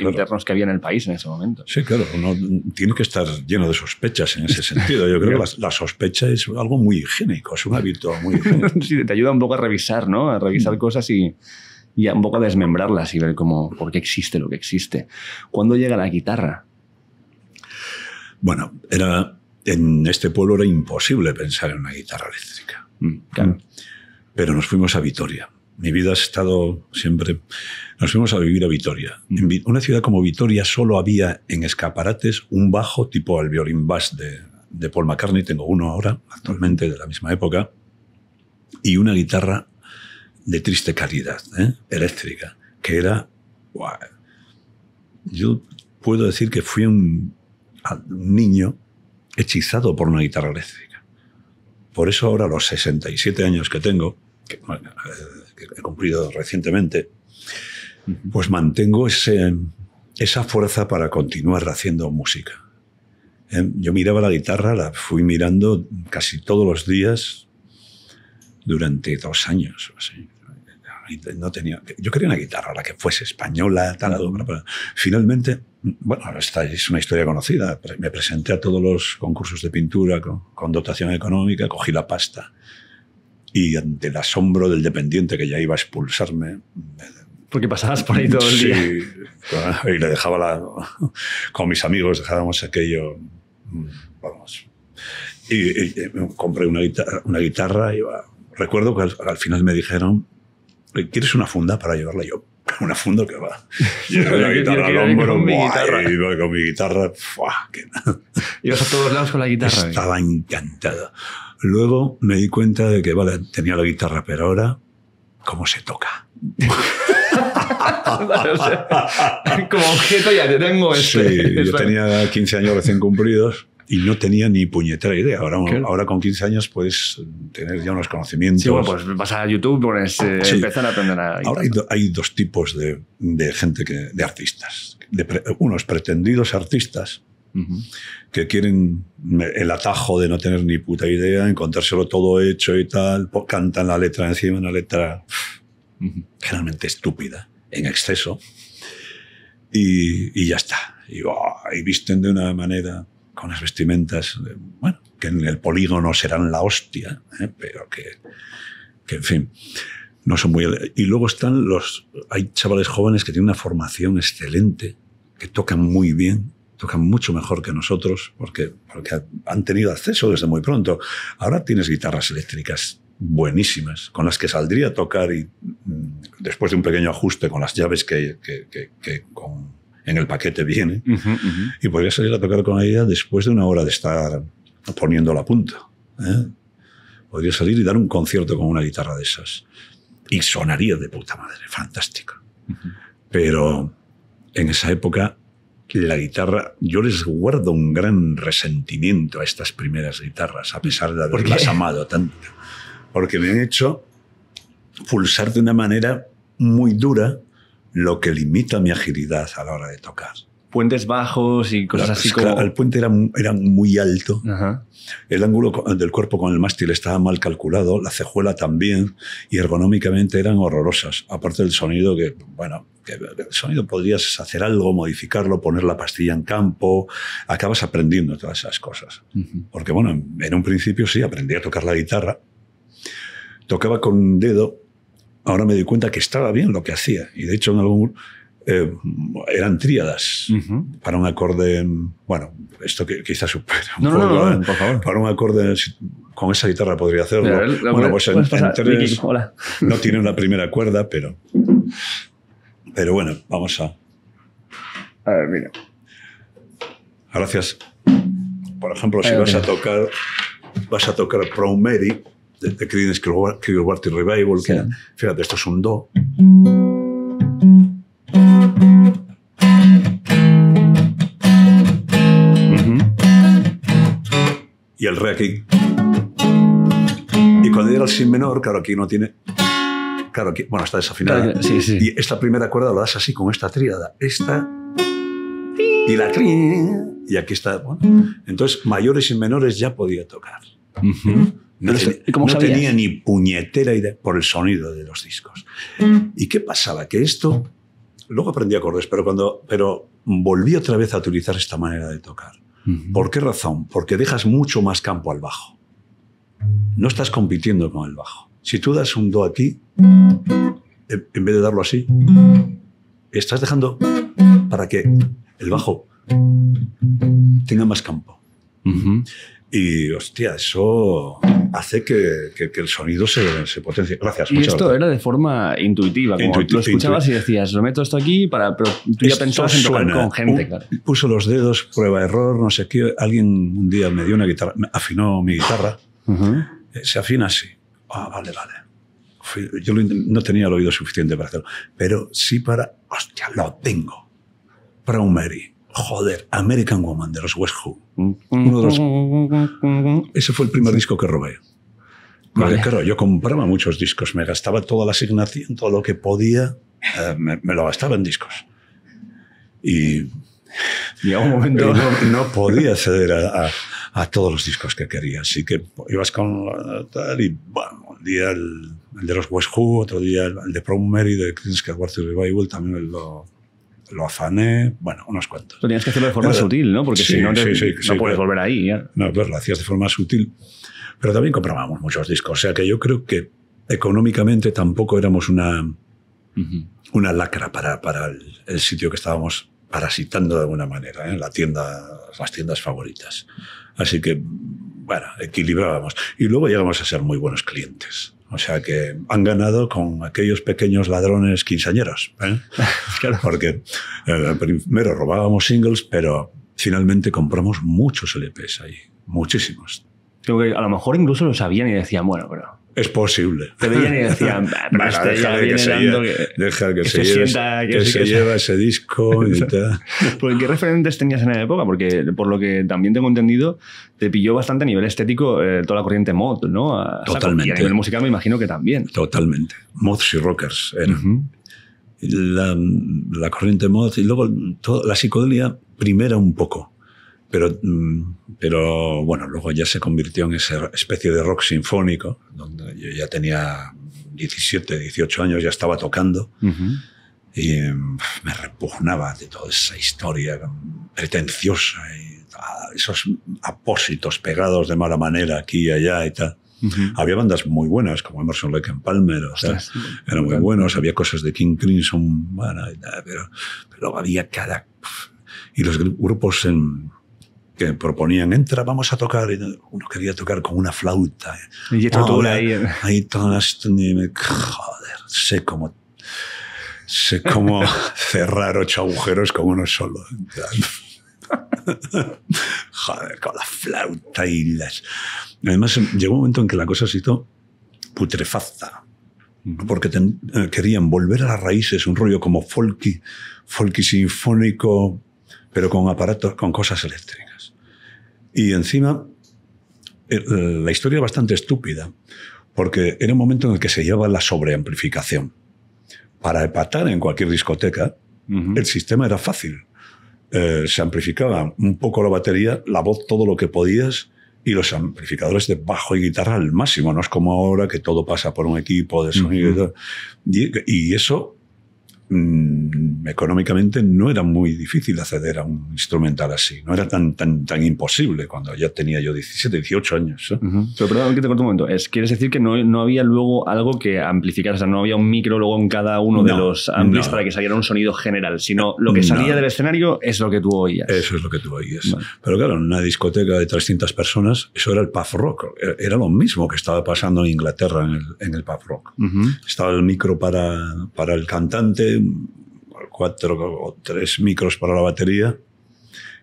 internos que había en el país en ese momento. Sí, claro, uno tiene que estar lleno de sospechas en ese sentido. Yo creo que la, sospecha es algo muy higiénico, es un hábito muy higiénico. sí, te ayuda un poco a revisar, ¿no? A revisar mm. cosas y y un poco desmembrarlas y ver cómo, por qué existe lo que existe. ¿Cuándo llega la guitarra? Bueno, era, en este pueblo era imposible pensar en una guitarra eléctrica. Mm, mm. Pero nos fuimos a Vitoria. Mi vida ha estado siempre... Nos fuimos a vivir a Vitoria. Mm. En una ciudad como Vitoria solo había en escaparates un bajo tipo al violín bass de, de Paul McCartney, tengo uno ahora, actualmente de la misma época, y una guitarra de triste calidad, ¿eh? eléctrica, que era... Yo puedo decir que fui un, niño hechizado por una guitarra eléctrica. Por eso ahora los 67 años que tengo, que, eh, he cumplido recientemente, pues mantengo ese, esa fuerza para continuar haciendo música. ¿eh? Yo miraba la guitarra, la fui mirando casi todos los días durante dos años así no tenía, yo quería una guitarra, la que fuese española, tal, pero finalmente, bueno, esta es una historia conocida, me presenté a todos los concursos de pintura con, dotación económica, cogí la pasta y ante el asombro del dependiente que ya iba a expulsarme, porque pasabas por ahí todo el día. y le dejaba la, con mis amigos, dejábamos aquello, vamos. Y, compré una guitarra, y, recuerdo que al final me dijeron ¿quieres una funda para llevarla yo? Una funda que va. Yo la guitarra al hombro, mi guitarra. Iba con mi guitarra. Ibas a todos lados con la guitarra. Estaba encantado. encantada. Luego me di cuenta de que, vale, tenía la guitarra, pero ahora, ¿cómo se toca? como objeto ya te tengo este. yo tenía 15 años recién cumplidos y no tenía ni puñetera idea. Ahora, ahora con 15 años puedes tener ya unos conocimientos. Sí, bueno, pues vas a YouTube, pones, eh, empezar a aprender a... Ahora hay, dos tipos de, de gente, que, de artistas. De unos pretendidos artistas que quieren el atajo de no tener ni puta idea, encontrárselo todo hecho y tal, cantan la letra encima, una letra generalmente estúpida, en exceso, y, y ya está. Y, oh, y visten de una manera con las vestimentas, eh, bueno, que en el polígono serán la hostia, eh, pero que, que, en fin, no son muy... Y luego están los... Hay chavales jóvenes que tienen una formación excelente, que tocan muy bien, tocan mucho mejor que nosotros, porque, porque han tenido acceso desde muy pronto. Ahora tienes guitarras eléctricas buenísimas, con las que saldría a tocar y mm, después de un pequeño ajuste con las llaves que, que, que, que con en el paquete viene, y podría salir a tocar con ella después de una hora de estar poniendo la punta. ¿eh? Podría salir y dar un concierto con una guitarra de esas. Y sonaría de puta madre, fantástico. Pero en esa época la guitarra, yo les guardo un gran resentimiento a estas primeras guitarras, a pesar de haberlas amado tanto, porque me han hecho pulsar de una manera muy dura lo que limita mi agilidad a la hora de tocar. Puentes bajos y cosas así el puente era, muy alto, el ángulo del cuerpo con el mástil estaba mal calculado, la cejuela también, y ergonómicamente eran horrorosas, aparte del sonido que, bueno, el sonido podrías hacer algo, modificarlo, poner la pastilla en campo, acabas aprendiendo todas esas cosas. Porque bueno, en un principio sí, aprendí a tocar la guitarra, tocaba con un dedo ahora me doy cuenta que estaba bien lo que hacía. Y de hecho, en algún. Eh, eran tríadas para un acorde. Bueno, esto que, quizás supera. Un poco, ¿eh? Para un acorde con esa guitarra podría hacerlo. bueno, pues en, No tiene una primera cuerda, pero. Pero bueno, vamos a. A ver, mira. Gracias. Por ejemplo, si vas a tocar. Vas a tocar pro de Creedence Clearwater Revival, que fíjate, esto es un do. y el re aquí. Y cuando llega el sin menor, claro, aquí no tiene. Claro, aquí, bueno, está desafinada. Y esta primera cuerda lo das así con esta tríada. Esta. Y la Y aquí está. Bueno. Entonces, mayores y menores ya podía tocar. Uh no, tenía ni puñetera idea por el sonido de los discos. Mm. ¿Y qué pasaba? Que esto, luego aprendí acordes, pero, cuando, pero volví otra vez a utilizar esta manera de tocar. ¿Por qué razón? Porque dejas mucho más campo al bajo. No estás compitiendo con el bajo. Si tú das un do aquí, en vez de darlo así, estás dejando para que el bajo tenga más campo. Y hostia, eso hace que, que, el sonido se, se, potencie. Gracias. Y esto era de forma intuitiva. lo escuchabas y decías, lo meto esto aquí para. tú ya pensabas en tocar con gente, claro. Puso los dedos, prueba, error, no sé qué. Alguien un día me dio una guitarra, afinó mi guitarra. Eh, se afina así. Ah, vale, vale. yo no tenía el oído suficiente para hacerlo. Pero sí para. Hostia, lo tengo. Para Mary. Joder, American Woman de los West ese fue el primer disco que robé. vale. claro, yo compraba muchos discos, me gastaba toda la asignación, todo lo que podía, eh, me, lo gastaba en discos. Y. y a un momento. No, no, podía acceder a, a, todos los discos que quería. Así que ibas con tal y, bueno, un día el, de los West otro día el, de Proud Mary de Clean de Revival también lo lo afané, bueno, unos cuantos. tenías que hacerlo de forma sutil, ¿no? Porque si no, no puedes volver ahí. No, lo hacías de forma sutil. Pero también comprábamos muchos discos. O sea que yo creo que económicamente tampoco éramos una, una lacra para, para el, sitio que estábamos parasitando de alguna manera, en ¿eh? la tienda, las tiendas favoritas. Así que, bueno, equilibrábamos. Y luego llegamos a ser muy buenos clientes. O sea que han ganado con aquellos pequeños ladrones quinceañeros. ¿eh? Porque eh, primero robábamos singles, pero finalmente compramos muchos LPs e ahí, muchísimos. Creo que a lo mejor incluso lo sabían y decían, bueno, pero es posible. Te veían y decían, deja que, se, que, sienta, que, se, lleva ese disco y tal. Pues, ¿Qué referentes tenías en la época? Porque por lo que también tengo entendido, te pilló bastante a nivel estético eh, toda la corriente mod, ¿no? Totalmente. y a nivel musical me imagino que también. Totalmente. Mods y rockers. la, corriente mod y luego la psicodelia primera un poco. Pero, mm, pero bueno, luego ya se convirtió en esa especie de rock sinfónico, donde yo ya tenía 17, 18 años, ya estaba tocando. Y mm, me repugnaba de toda esa historia pretenciosa y esos apósitos pegados de mala manera aquí y allá y tal. Había bandas muy buenas, como Emerson Lake en Palmer, o sea, eran muy buenos, había cosas de King Crimson, pero, pero había cada... Y los grupos en, que proponían, entra, vamos a tocar. uno quería tocar con una flauta. Y todo ahí. Ahí todas, joder, sé cómo, sé cómo cerrar ocho agujeros con uno solo. joder, con la flauta y las... Además, llegó un momento en que la cosa se hizo putrefacta porque eh, querían volver a las raíces, un rollo como folky, folky sinfónico, pero con aparatos, con cosas eléctricas. Y encima, eh, eh, la historia es bastante estúpida, porque era un momento en el que se llevaba la sobreamplificación. Para empatar en cualquier discoteca, el sistema era fácil. Eh, se amplificaba un poco la batería, la voz todo lo que podías y los amplificadores de bajo y guitarra al máximo. No es como ahora que todo pasa por un equipo de sonido. y, eso Mm, económicamente no era muy difícil acceder a un instrumental así, no era tan, tan, tan imposible cuando ya tenía yo 17, 18 años. Pero perdón que te corto un momento, es, ¿quieres decir que no, no había luego algo que amplificara, o sea, no había un micro luego en cada uno de los amplis para que saliera un sonido general, sino lo que salía del escenario es lo que tú oías? Eso es lo que tú oías. Pero claro, en una discoteca de 300 personas, eso era el puff rock, er, era lo mismo que estaba pasando en Inglaterra en el, en el rock. Estaba el micro para, para el cantante, cuatro o tres micros para la batería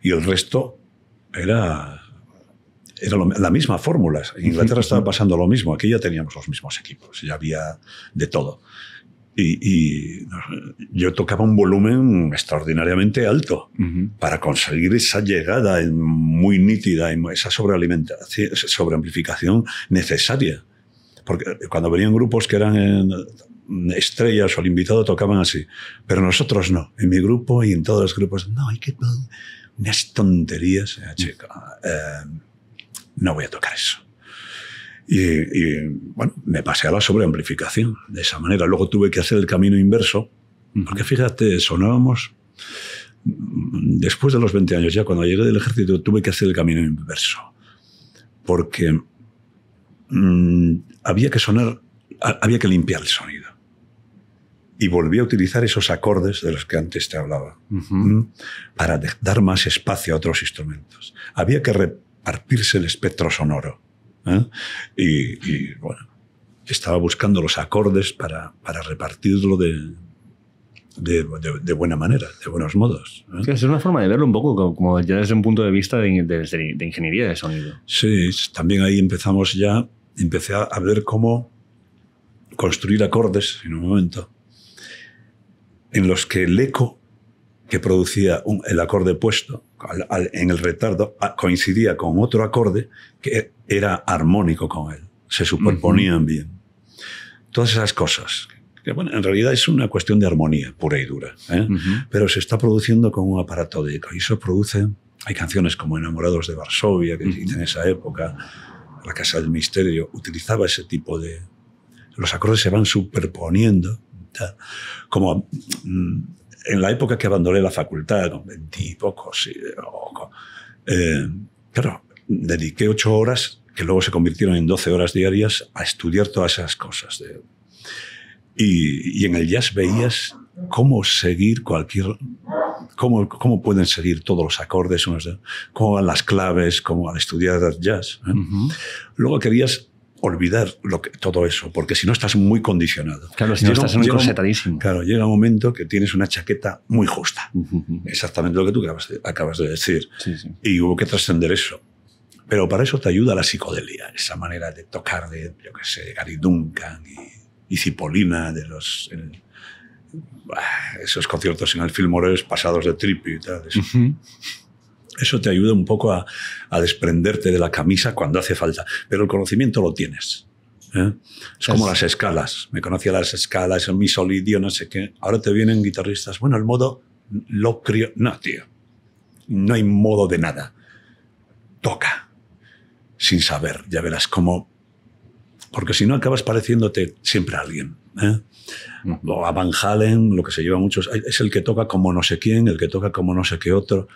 y el resto era, era la misma fórmula. Inglaterra estaba pasando lo mismo, aquí ya teníamos los mismos equipos, ya había de todo. Y, yo tocaba un volumen extraordinariamente alto para conseguir esa llegada muy nítida, y esa sobrealimentación, sobreamplificación necesaria porque cuando venían grupos que eran en Mm, estrellas o el invitado tocaban así, pero nosotros no, en mi grupo y en todos los grupos, no, hay que unas tonterías, ah, eh, no voy a tocar eso. Y, bueno, me pasé a la sobreamplificación de esa manera. Luego tuve que hacer el camino inverso, porque fíjate, sonábamos mm, después de los 20 años ya, cuando llegué del ejército, tuve que hacer el camino inverso, porque mm, había que sonar, había que limpiar el sonido y volví a utilizar esos acordes de los que antes te hablaba para dar más espacio a otros instrumentos. Había que repartirse el espectro sonoro. ¿eh? Y, bueno, estaba buscando los acordes para, para repartirlo de, de, buena manera, de buenos modos. ¿eh? es una forma de verlo un poco, como, ya desde un punto de vista de, de, ingeniería de sonido. Sí, también ahí empezamos ya, empecé a ver cómo construir acordes en un momento en los que el eco que producía el acorde puesto en el retardo coincidía con otro acorde que era armónico con él, se superponían bien. Todas esas cosas, que bueno, en realidad es una cuestión de armonía pura y dura, ¿eh? pero se está produciendo con un aparato de eco y eso produce, hay canciones como Enamorados de Varsovia, que en esa época la Casa del Misterio utilizaba ese tipo de... Los acordes se van superponiendo como mm, en la época que abandoné la facultad, con y eh, pero dediqué ocho horas, que luego se convirtieron en doce horas diarias, a estudiar todas esas cosas. y, y, en el jazz veías cómo seguir cualquier... Cómo, cómo pueden seguir todos los acordes, cómo van las claves, cómo al estudiar jazz. ¿eh? Luego querías olvidar lo todo eso, porque si no estás muy condicionado. Claro, si no estás muy cosetadísimo. Claro, llega un momento que tienes una chaqueta muy justa. Exactamente lo que tú acabas de, decir. Y hubo que trascender eso. Pero para eso te ayuda la psicodelia, esa manera de tocar de, yo qué sé, Gary Duncan y, Cipolina, de los... esos conciertos en el Fillmore pasados de trippy y tal. Eso te ayuda un poco a, desprenderte de la camisa cuando hace falta, pero el conocimiento lo tienes. ¿eh? Es, como las escalas. Me conocía las escalas, en mi solidio, no sé qué. Ahora te vienen guitarristas. Bueno, el modo lo creo. No, tío. No hay modo de nada. Toca. Sin saber. Ya verás cómo. Porque si no, acabas pareciéndote siempre a alguien. ¿eh? O a Van Halen, lo que se lleva muchos. Es el que toca como no sé quién, el que toca como no sé qué otro.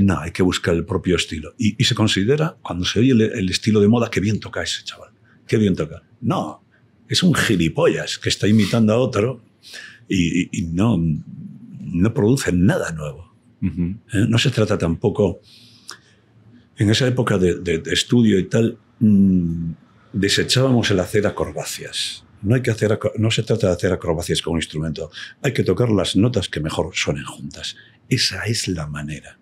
No, hay que buscar el propio estilo. Y, se considera, cuando se oye el, estilo de moda, que bien toca ese chaval. Qué bien toca. No, es un gilipollas que está imitando a otro y, no, no produce nada nuevo. ¿Eh? No se trata tampoco, en esa época de, estudio y tal, mm, desechábamos el hacer acrobacias. No, hay no se trata de hacer acrobacias con un instrumento, hay que tocar las notas que mejor suenen juntas. Esa es la manera.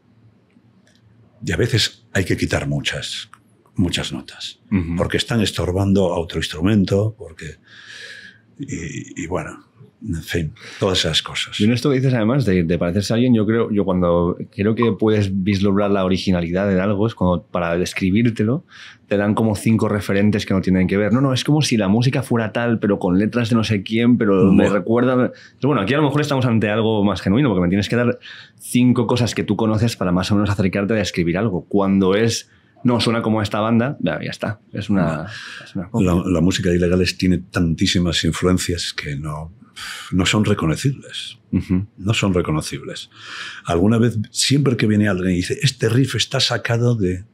Y a veces hay que quitar muchas, muchas notas, porque están estorbando a otro instrumento, porque... y bueno, en fin, todas esas cosas. Y en esto que dices además de, parecerse a alguien, yo creo, yo cuando creo que puedes vislumbrar la originalidad de algo es cuando para describírtelo te dan como cinco referentes que no tienen que ver. No, no, es como si la música fuera tal, pero con letras de no sé quién, pero me recuerda... Bueno, aquí a lo mejor estamos ante algo más genuino, porque me tienes que dar cinco cosas que tú conoces para más o menos acercarte a escribir algo. Cuando es no suena como esta banda, ya, está. Es una. la, la, música de ilegales tiene tantísimas influencias que no no son reconocibles. No son reconocibles. Alguna vez, siempre que viene alguien y dice, este riff está sacado de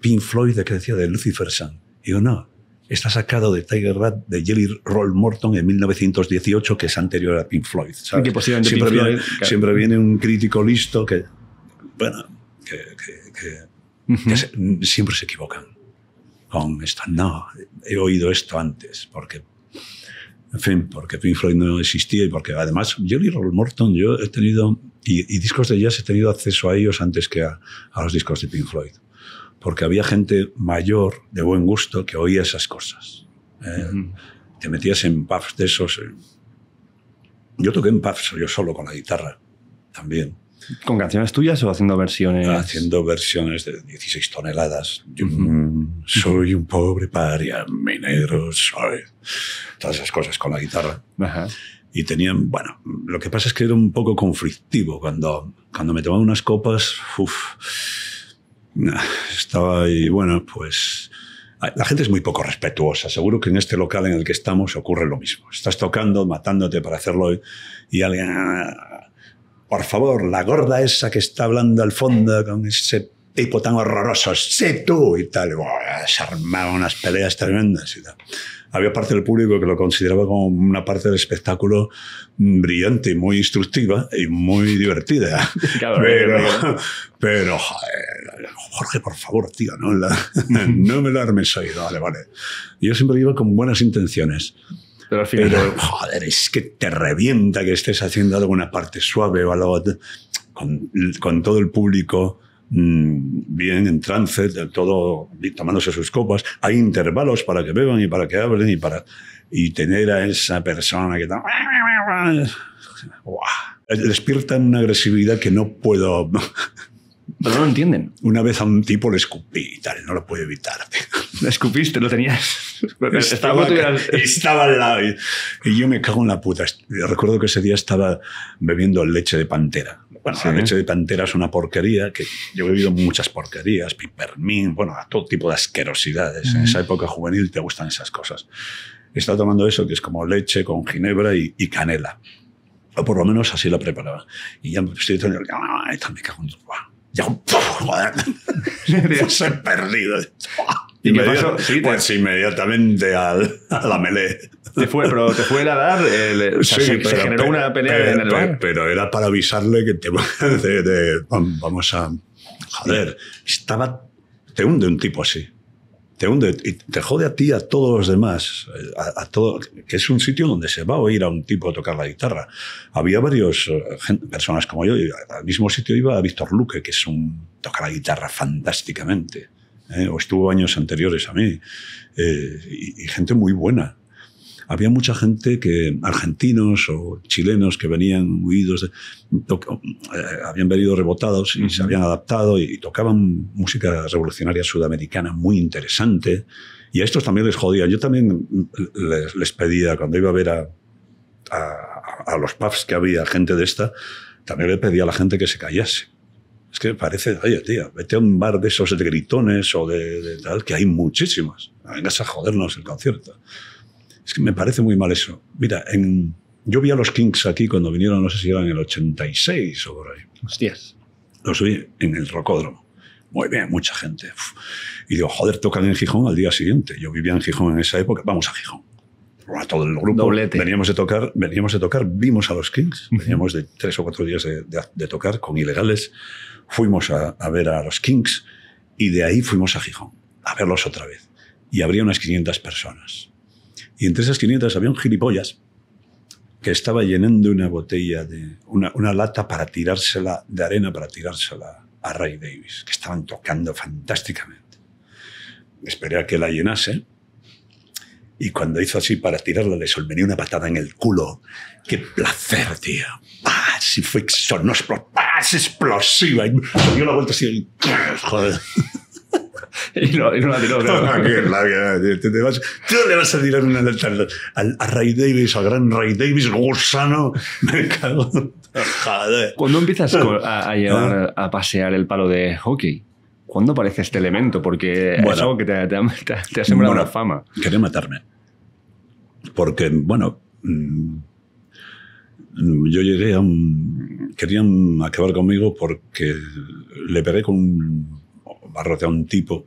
Pink Floyd, de que decía, de Lucifer y Digo, no, está sacado de Tiger Rat de Jelly Roll Morton en 1918, que es anterior a Pink Floyd. siempre, viene, un crítico listo que, bueno, que, siempre se equivocan con esto. No, he oído esto antes, porque en fin, porque Pink Floyd no existía y porque además yo y Morton, yo he tenido, y, discos de jazz he tenido acceso a ellos antes que a, los discos de Pink Floyd. Porque había gente mayor, de buen gusto, que oía esas cosas. Eh, te metías en puffs de esos. Yo toqué en puffs, yo solo con la guitarra, también. ¿Con canciones tuyas o haciendo versiones? Haciendo versiones de 16 toneladas. soy un pobre paria, minero, soy. Todas esas cosas con la guitarra. Y tenían, bueno, lo que pasa es que era un poco conflictivo. Cuando, cuando me tomaba unas copas, Uf... estaba ahí, bueno, pues. La gente es muy poco respetuosa. Seguro que en este local en el que estamos ocurre lo mismo. Estás tocando, matándote para hacerlo y alguien ah, por favor, la gorda esa que está hablando al fondo con ese tipo tan horroroso, sé tú y tal. se armaban unas peleas tremendas y tal. Había parte del público que lo consideraba como una parte del espectáculo mm, brillante y muy instructiva y muy divertida. pero, pero joder, Jorge, por favor, tío, no, no me lo armes ahí. Vale, vale. Yo siempre iba con buenas intenciones. Pero joder, es que te revienta que estés haciendo alguna parte suave o Con, todo el público mm, bien en trance, todo tomándose sus copas. Hay intervalos para que beban y para que hablen y para y tener a esa persona que está despierta una agresividad que no puedo pero no lo entienden. Una vez a un tipo le escupí y tal, no lo puedo evitar. Le escupiste, lo tenías. Estaba, al lado. Y, yo me cago en la puta. Recuerdo que ese día estaba bebiendo leche de pantera. Bueno, la leche de pantera es una porquería que yo he bebido muchas porquerías, pipermín, bueno, a todo tipo de asquerosidades. En esa época juvenil te gustan esas cosas. Estaba tomando eso, que es como leche con ginebra y, canela. O por lo menos así la preparaba. Y ya estoy diciendo, ¡Ah, esta me cago en tu ya, joder, perdido. ¿Y me pasó? pues inmediatamente a la melee. Te fue, pero te fue a dar. El, sí, se, pero, generó una pelea pero, en el bar. Pero era para avisarle que te vamos a. Joder, estaba. Te hunde un tipo así te hunde y te jode a ti, a todos los demás, a, todo, que es un sitio donde se va a oír a un tipo tocar la guitarra. Había varios eh, personas como yo, al mismo sitio iba Víctor Luque, que es un toca la guitarra fantásticamente, ¿eh? o estuvo años anteriores a mí, eh, y, gente muy buena había mucha gente que, argentinos o chilenos que venían huidos, eh, habían venido rebotados y se habían adaptado y, tocaban música revolucionaria sudamericana muy interesante. Y a estos también les jodía. Yo también les, pedía, cuando iba a ver a, los pubs que había gente de esta, también le pedía a la gente que se callase. Es que parece, oye, tío, vete a un bar de esos de gritones o de, de tal, que hay muchísimas. Vengas a jodernos el concierto. Es que me parece muy mal eso. Mira, yo vi a los Kings aquí cuando vinieron, no sé si eran en el 86 o por ahí. Hostias. Los vi en el Rocódromo. Muy bien, mucha gente. Y digo, joder, tocan en Gijón al día siguiente. Yo vivía en Gijón en esa época. Vamos a Gijón. A todo el grupo. Doblete. Veníamos de tocar, veníamos de tocar, vimos a los Kings. Veníamos de tres o cuatro días de, tocar con ilegales. Fuimos a, a, ver a los Kings y de ahí fuimos a Gijón a verlos otra vez. Y habría unas 500 personas. Y entre esas 500 había un gilipollas que estaba llenando una botella de una, lata para tirársela de arena para tirársela a Ray Davis, que estaban tocando fantásticamente. Esperé a que la llenase y cuando hizo así para tirarla le solvenía una patada en el culo. ¡Qué placer, tío! ¡Ah! Si fue ¡ah, sonó, explosiva. Y dio la vuelta así. ¡Joder! y no, la tiró. le vas a tirar una al, a Ray Davis, al gran Ray Davis, gusano. Me cago. Cuando empiezas a, llevar, ah. a pasear el palo de hockey, ¿cuándo aparece este elemento? Porque es algo que te, te, te, ha sembrado la fama. Quería matarme. Porque, bueno, mm, yo llegué a un. Querían acabar conmigo porque le pegué con un barrote a un tipo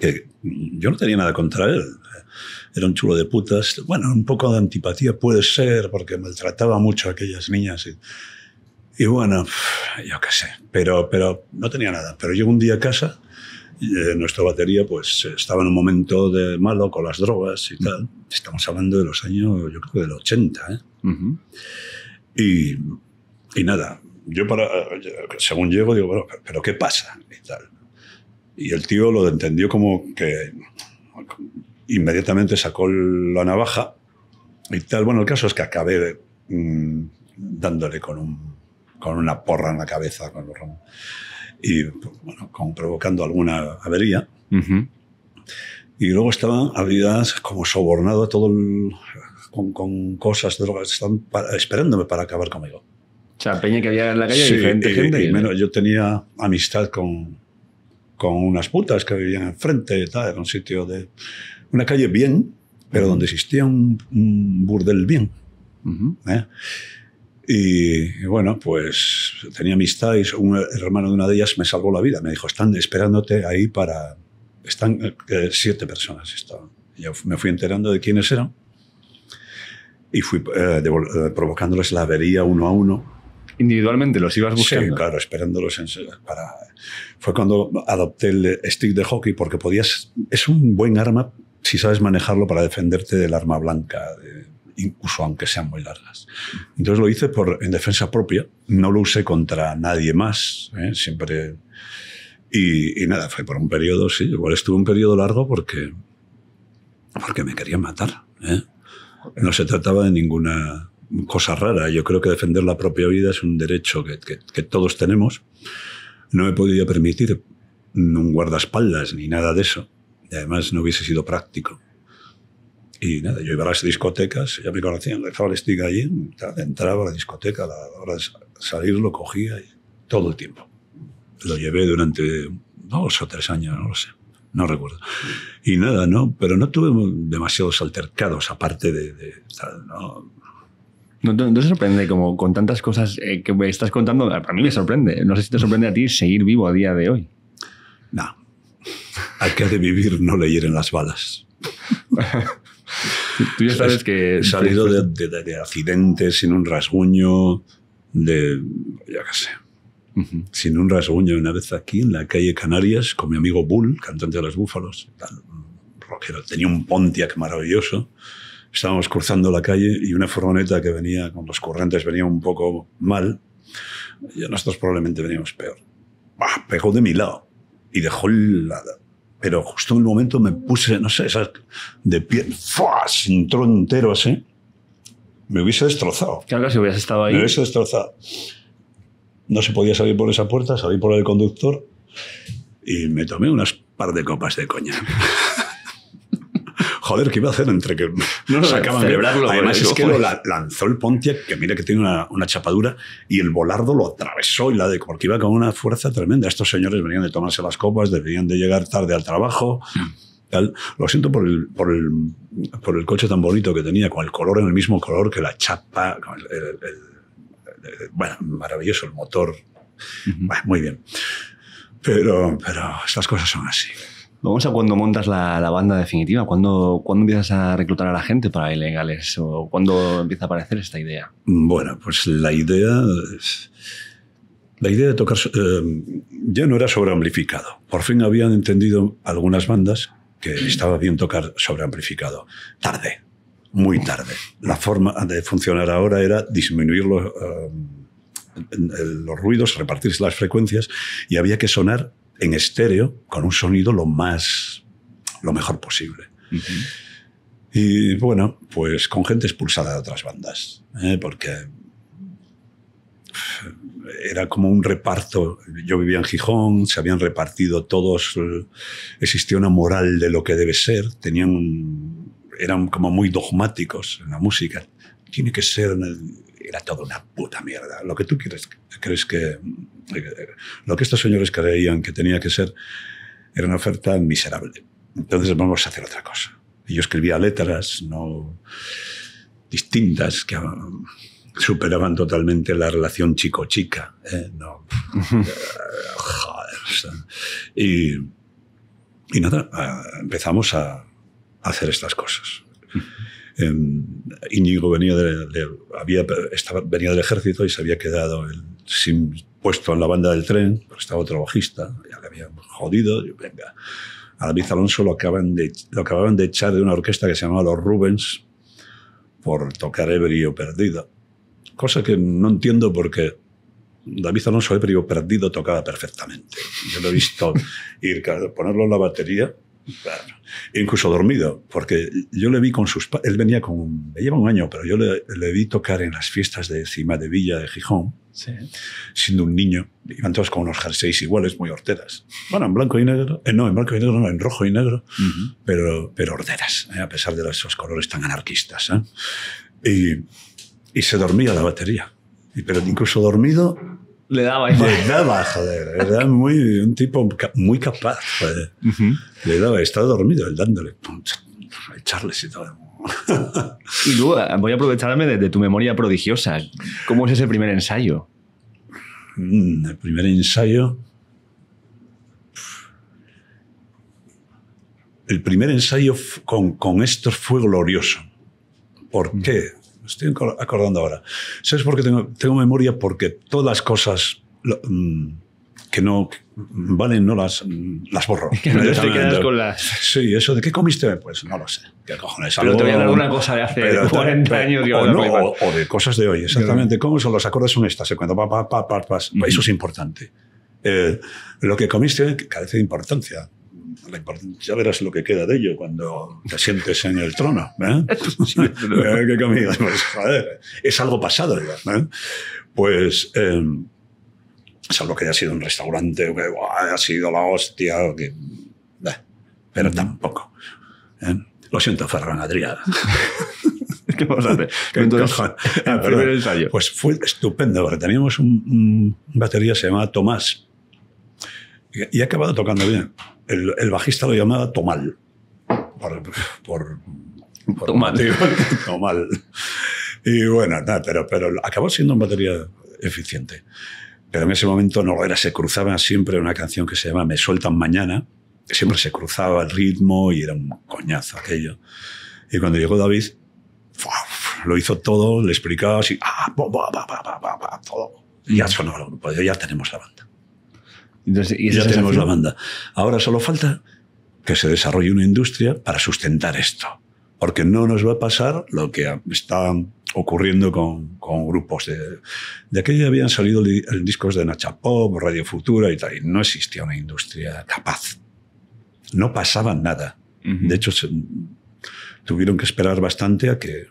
que yo no tenía nada contra él. Era un chulo de putas. Bueno, un poco de antipatía puede ser porque maltrataba mucho a aquellas niñas. Y, bueno, yo qué sé, pero, pero no tenía nada. Pero llego un día a casa, eh, nuestra batería pues estaba en un momento de malo con las drogas y tal. Estamos hablando de los años, yo creo del 80. ¿eh? y, y nada, yo para, según llego, digo, bueno, pero ¿qué pasa? Y, tal. y el tío lo entendió como que inmediatamente sacó la navaja y tal. Bueno, el caso es que acabé mm, dándole con, con una porra en la cabeza con los ramos y provocando alguna avería. Y luego estaba había como sobornado todo con, con, cosas, drogas, esperándome para acabar conmigo sea, peña que había en la calle, sí, gente. Y, menos, yo tenía amistad con, con unas putas que vivían enfrente, era un sitio de. Una calle bien, pero donde existía un, burdel bien. ¿eh? Y, bueno, pues tenía amistad y un hermano de una de ellas me salvó la vida. Me dijo, están esperándote ahí para... Están eh, siete personas. Estaban. Yo me fui enterando de quiénes eran y fui eh, eh, provocándoles la avería uno a uno individualmente, los ibas buscando. Sí, claro, esperándolos para. Fue cuando adopté el stick de hockey porque podías. Es un buen arma si sabes manejarlo para defenderte del arma blanca, incluso aunque sean muy largas. Entonces lo hice por, en defensa propia, no lo usé contra nadie más, ¿eh? siempre. Y, nada, fue por un periodo, sí, igual estuve un periodo largo porque, porque me quería matar. ¿eh? No se trataba de ninguna cosa rara. Yo creo que defender la propia vida es un derecho que, que, todos tenemos. No he podido permitir un guardaespaldas ni nada de eso. Y además no hubiese sido práctico. Y nada, yo iba a las discotecas, ya me conocían, dejaba el stick allí, entraba a la discoteca, a la hora de salir lo cogía y todo el tiempo. Lo llevé durante dos o tres años, no lo sé, no recuerdo. Y nada, no, pero no tuve demasiados altercados, aparte de, no, no, sorprende como con tantas cosas eh, que me estás contando. A mí me sorprende. No sé si te sorprende a ti seguir vivo a día de hoy. No. hay que ha de vivir no le en las balas. Tú ya sabes que... He salido de, accidentes sin un rasguño, de... ya qué sé. Sin un rasguño una vez aquí en la calle Canarias con mi amigo Bull, cantante de los Búfalos, Tenía un Pontiac maravilloso estábamos cruzando la calle y una furgoneta que venía con los correntes venía un poco mal y nosotros probablemente veníamos peor. Bah, pegó de mi lado y dejó el lado. Pero justo en el momento me puse, no sé, de pie, ¡fuas! trontero así. Me hubiese destrozado. Claro, si hubiese estado ahí. Me hubiese destrozado. No se podía salir por esa puerta, salí por el conductor y me tomé unas par de copas de coña joder, ¿qué iba a hacer entre que no, sacaban celebrarlo? Además es que lo lanzó el Pontiac, que mira que tiene una, chapadura, y el volardo lo atravesó y la de porque iba con una fuerza tremenda. Estos señores venían de tomarse las copas, debían de llegar tarde al trabajo. Mm. Lo siento por el, por, el, por el coche tan bonito que tenía, con el color en el mismo color que la chapa. bueno, maravilloso el motor. muy bien. Pero, pero estas cosas son así. Vamos a cuando montas la, banda definitiva, cuando cuando empiezas a reclutar a la gente para ilegales o cuando empieza a aparecer esta idea. Bueno, pues la idea, la idea de tocar eh, ya no era sobreamplificado. Por fin habían entendido algunas bandas que estaba bien tocar sobreamplificado. Tarde, muy tarde. La forma de funcionar ahora era disminuir los, eh, los ruidos, repartir las frecuencias y había que sonar en estéreo con un sonido lo más, lo mejor posible. Y bueno, pues con gente expulsada de otras bandas, ¿eh? porque era como un reparto. Yo vivía en Gijón, se habían repartido todos, existía una moral de lo que debe ser, tenían eran como muy dogmáticos en la música. Tiene que ser, era toda una puta mierda. Lo que tú quieres, crees que lo que estos señores creían que tenía que ser era una oferta miserable. Entonces vamos a hacer otra cosa. Y yo escribía letras no distintas que ah, superaban totalmente la relación chico-chica. ¿eh? y, nada, ah, empezamos a hacer estas cosas. Em, Íñigo venía, había, estaba, del ejército y se había quedado sin puesto en la banda del tren, porque estaba otro bajista, ya le habían jodido, venga. A David Alonso lo acaban de, lo acababan de echar de una orquesta que se llamaba Los Rubens por tocar Ebrio Perdido. Cosa que no entiendo porque David Alonso Ebrio Perdido tocaba perfectamente. Yo lo he visto ir, ponerlo en la batería, e incluso dormido, porque yo le vi con sus... Él venía con... Me lleva un año, pero yo le, le vi tocar en las fiestas de Cima de Villa de Gijón Siendo un niño, iban todos con unos jerseys iguales, muy horteras. Bueno, en blanco y negro, eh, no, en blanco y negro, no, en rojo y negro, pero, pero horteras, eh, a pesar de esos colores tan anarquistas. ¿eh? Y, y, se dormía la batería. Y, pero incluso dormido. Le daba Le daba, joder. Era muy, un tipo muy capaz, Le daba, estaba dormido, el dándole. echarle Charles y todo y luego eh, voy a aprovecharme de, tu memoria prodigiosa. ¿Cómo es ese primer ensayo? Mm, el primer ensayo. El primer ensayo con, esto fue glorioso. ¿Por mm. qué? Me estoy acordando ahora. ¿Sabes por qué tengo, tengo memoria? Porque todas las cosas mm, que no, vale, no las, las borro. Que no te quedas con las... Sí, eso de qué comiste, pues no lo sé. ¿Qué cojones? Pero te voy a dar una cosa de hace 40 años. Digo, o, no, o, de cosas de hoy, exactamente. ¿Cómo son los acordes? Son estas. Cuando pa, pa, pa, Eso es importante. Eh, lo que comiste carece de importancia. Ya verás lo que queda de ello cuando te sientes en el trono. ¿eh? ¿eh? ¿Qué Pues, joder, es algo pasado. ¿eh? Pues... Eh, salvo que haya sido un restaurante o que haya sido la hostia que... pero mm. tampoco. ¿eh? Lo siento, Ferran Adrià. ¿Qué ensayo. Pues fue estupendo, porque teníamos un, batería que se llamaba Tomás. Y, ha acabado tocando bien. El, bajista lo llamaba Tomal. Por, Tomal. Y bueno, nada, pero, pero acabó siendo un batería eficiente pero en ese momento no lo era, se cruzaba siempre una canción que se llama Me sueltan mañana, que siempre se cruzaba el ritmo y era un coñazo aquello. Y cuando llegó David, lo hizo todo, le explicaba así, ah, bah, bah, bah, todo. Y ya mm. sonó, grupo. ya tenemos la banda. ya tenemos la banda. Ahora solo falta que se desarrolle una industria para sustentar esto. Porque no nos va a pasar lo que está ocurriendo con, con grupos. De, de aquella habían salido discos de Nacha Pop, Radio Futura y tal. no existía una industria capaz. No pasaba nada. De hecho, tuvieron que esperar bastante a que...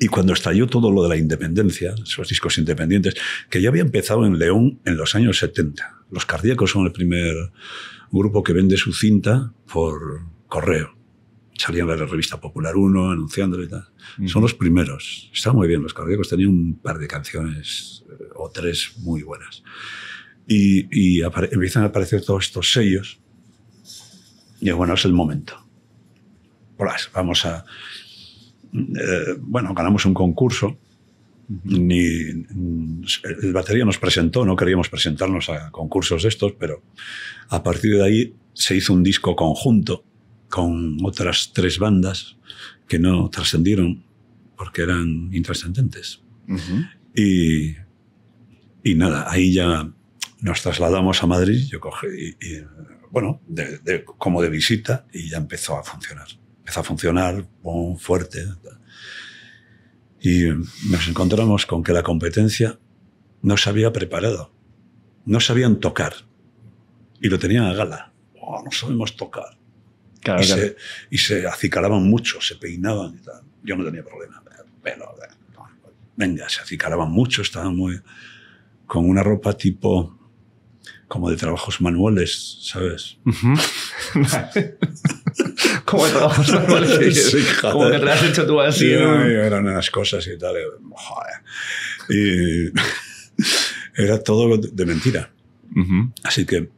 Y cuando estalló todo lo de la independencia, esos discos independientes, que ya había empezado en León en los años 70. Los cardíacos son el primer grupo que vende su cinta por correo salían en la revista Popular 1 anunciándolo y tal. Son los primeros. Estaban muy bien. Los cardíacos tenían un par de canciones eh, o tres muy buenas. Y, empiezan a aparecer todos estos sellos. Y bueno, es el momento. vamos a. Eh, bueno, ganamos un concurso. Ni, el batería nos presentó, no queríamos presentarnos a concursos de estos, pero a partir de ahí se hizo un disco conjunto con otras tres bandas que no trascendieron porque eran intrascendentes. y, nada, ahí ya nos trasladamos a Madrid, yo cogí, y, bueno, de, como de visita, y ya empezó a funcionar. Empezó a funcionar fuerte. Y nos encontramos con que la competencia no se había preparado, no sabían tocar, y lo tenían a gala. no sabemos tocar y, Se, y, Se, acicalaban mucho, se peinaban y tal. Yo no tenía problema. venga, se acicalaban mucho, estaban muy. con una ropa tipo. como de trabajos manuales, ¿sabes? como de trabajos manuales. Sí, como que te has hecho tú así. Sí, Eran unas cosas y tal. y era todo de mentira. Así que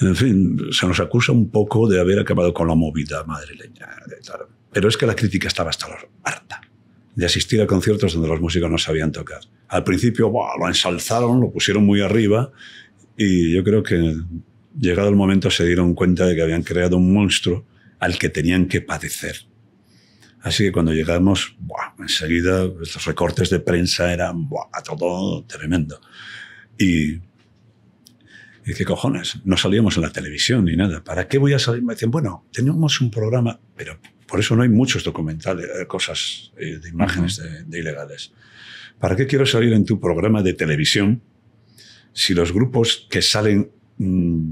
en fin, se nos acusa un poco de haber acabado con la movida madrileña. Pero es que la crítica estaba hasta harta de asistir a conciertos donde los músicos no sabían tocar. Al principio lo ensalzaron, lo pusieron muy arriba y yo creo que llegado el momento se dieron cuenta de que habían creado un monstruo al que tenían que padecer. Así que cuando llegamos, enseguida los recortes de prensa eran a todo tremendo. Y y dice, cojones, no salíamos en la televisión ni nada. ¿Para qué voy a salir? Me dicen, bueno, tenemos un programa, pero por eso no hay muchos documentales, eh, cosas eh, de imágenes de, ilegales. ¿Para qué quiero salir en tu programa de televisión si los grupos que salen mm,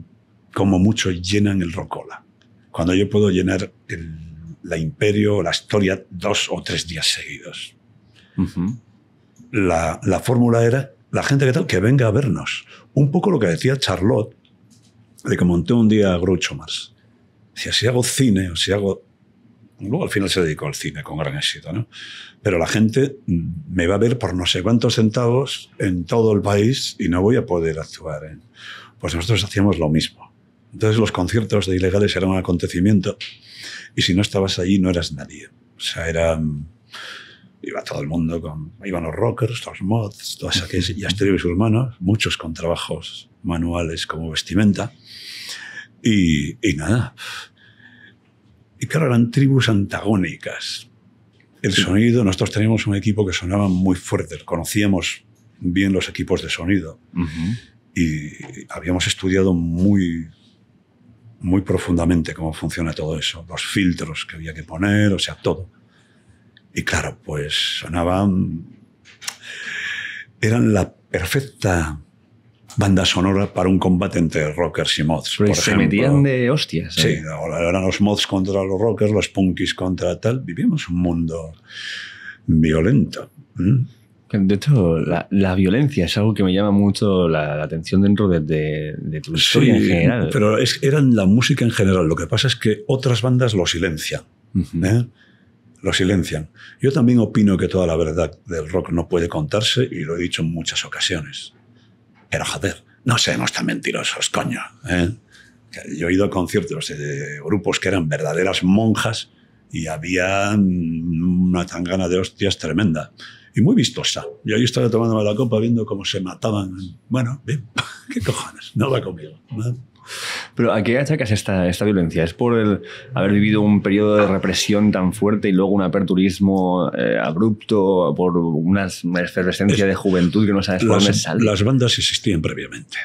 como mucho llenan el Rocola? Cuando yo puedo llenar el, la Imperio o la Historia dos o tres días seguidos. La, la fórmula era la gente que tal, que venga a vernos. Un poco lo que decía Charlotte, de que monté un día a Groucho Mars. Decía, si hago cine, o si hago... Luego al final se dedicó al cine con gran éxito, ¿no? Pero la gente mm, me va a ver por no sé cuántos centavos en todo el país y no voy a poder actuar. Pues nosotros hacíamos lo mismo. Entonces los conciertos de ilegales eran un acontecimiento y si no estabas allí no eras nadie. O sea, era mm, iba todo el mundo con, iban los rockers, los mods, todas aquellas, y Asterio humanos muchos con trabajos manuales como vestimenta, y, y nada. Y claro, eran tribus antagónicas. El sonido, nosotros teníamos un equipo que sonaba muy fuerte, conocíamos bien los equipos de sonido, y habíamos estudiado muy muy profundamente cómo funciona todo eso, los filtros que había que poner, o sea, todo. Y claro, pues sonaban, eran la perfecta banda sonora para un combate entre rockers y mods. Pues se metían de hostias. ¿eh? Sí, eran los mods contra los rockers, los punkies contra tal. Vivíamos un mundo violento. De hecho, la, violencia es algo que me llama mucho la, atención dentro de, tu historia en general. Pero es, eran la música en general. Lo que pasa es que otras bandas lo silencian lo silencian. Yo también opino que toda la verdad del rock no puede contarse y lo he dicho en muchas ocasiones. Pero joder, no seamos tan mentirosos, coño. ¿eh? Yo he ido a conciertos de grupos que eran verdaderas monjas y había mm, una tangana de hostias tremenda y muy vistosa. Yo ahí estaba tomándome la copa viendo cómo se mataban. Bueno, bien, ¿qué cojones? No va conmigo. Pero ¿a qué achacas esta, esta violencia? ¿Es por el haber vivido un periodo de represión tan fuerte y luego un aperturismo eh, abrupto, por una efervescencia de juventud que no sabes por dónde sale? Las bandas existían previamente.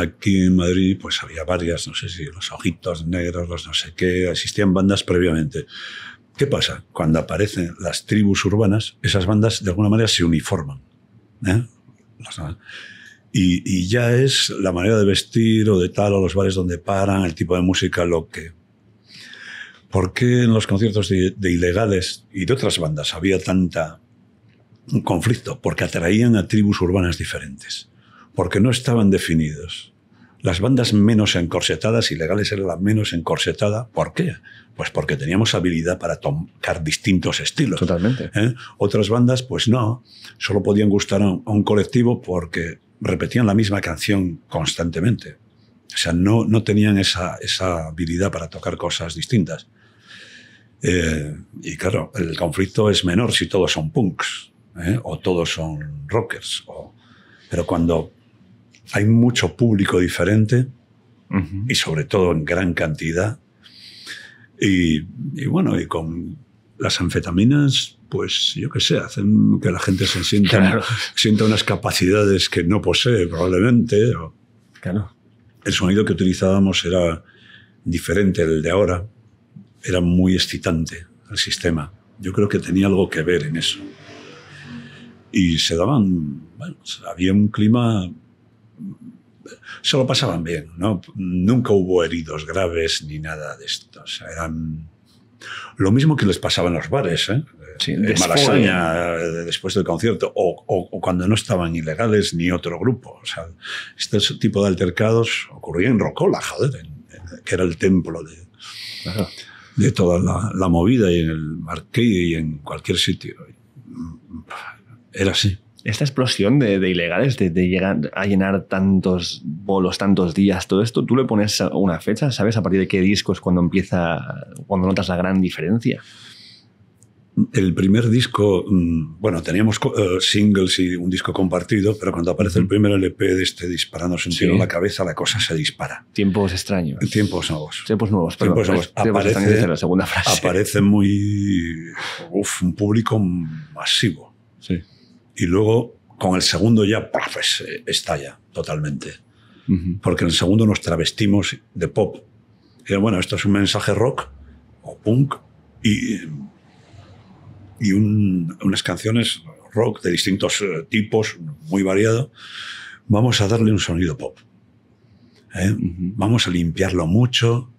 Aquí en Madrid pues había varias, no sé si los ojitos negros, los no sé qué, existían bandas previamente. ¿Qué pasa? Cuando aparecen las tribus urbanas, esas bandas de alguna manera se uniforman. ¿eh? Y, ya es la manera de vestir o de tal, o los bares donde paran, el tipo de música, lo que. ¿Por qué en los conciertos de, ilegales y de otras bandas había tanta conflicto? Porque atraían a tribus urbanas diferentes, porque no estaban definidos. Las bandas menos encorsetadas, y legales eran las menos encorsetadas. ¿Por qué? Pues porque teníamos habilidad para tocar distintos estilos. Totalmente. ¿Eh? Otras bandas, pues no, solo podían gustar a un colectivo porque repetían la misma canción constantemente. O sea, no, no tenían esa, habilidad para tocar cosas distintas. Eh, y claro, el conflicto es menor si todos son punks ¿eh? o todos son rockers. pero cuando hay mucho público diferente y sobre todo en gran cantidad. Y, bueno, y con las anfetaminas, pues yo qué sé, hacen que la gente se sienta, sienta unas capacidades que no posee probablemente. Claro. El sonido que utilizábamos era diferente al de ahora, era muy excitante el sistema. Yo creo que tenía algo que ver en eso. Y se daban, había un clima Solo pasaban bien, ¿no? Nunca hubo heridos graves ni nada de esto. O sea, eran lo mismo que les pasaba en los bares, ¿eh? en Malasaña, eh, después del concierto, o, cuando no estaban ilegales ni otro grupo. O sea, este tipo de altercados ocurría en Rocola, joder, que era el templo de, de toda la, la, movida y en el marqués y en cualquier sitio. Mm, era así esta explosión de, ilegales, de, llegar a llenar tantos bolos, tantos días, todo esto, ¿tú le pones una fecha? ¿Sabes a partir de qué disco es cuando empieza, cuando notas la gran diferencia? El primer disco, mm, bueno, teníamos eh, singles y un disco compartido, pero cuando aparece el primer LP de este disparando un en la cabeza, la cosa se dispara. Tiempos extraños. Tiempos nuevos. Tiempos nuevos, Tiempos nuevos. Aparece, la segunda frase. aparece muy. Uf, un público masivo. Sí y luego con el segundo ya se pues, eh, estalla totalmente. Porque en el segundo nos travestimos de pop. Y bueno, esto es un mensaje rock o punk y, unas canciones rock de distintos eh, tipos, muy variado. Vamos a darle un sonido pop. ¿eh? Vamos a limpiarlo mucho,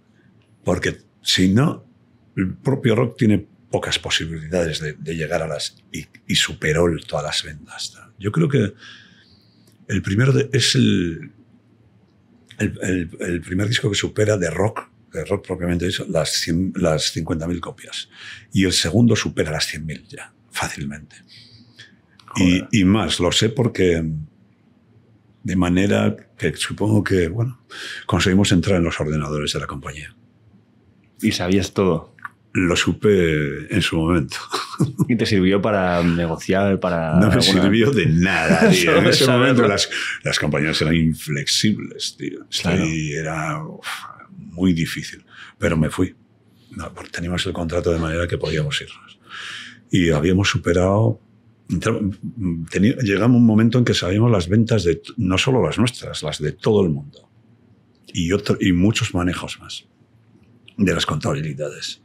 porque si no, el propio rock tiene pocas posibilidades de, llegar a las... Y, superó todas las vendas. Yo creo que el primero es el, el, primer disco que supera de rock, de rock propiamente dicho, las, las 50.000 copias. Y el segundo supera las 100.000 ya, fácilmente. Y, y, más, lo sé porque de manera que supongo que, bueno, conseguimos entrar en los ordenadores de la compañía. Y sabías todo lo supe en su momento. ¿Y te sirvió para negociar? Para no me sirvió de nada, tío. en ese momento las, las, compañías eran inflexibles, tío. Y era muy difícil. Pero me fui. porque teníamos el contrato de manera que podíamos irnos. Y habíamos superado llegamos a un momento en que sabíamos las ventas de no solo las nuestras, las de todo el mundo. Y, otros y muchos manejos más de las contabilidades.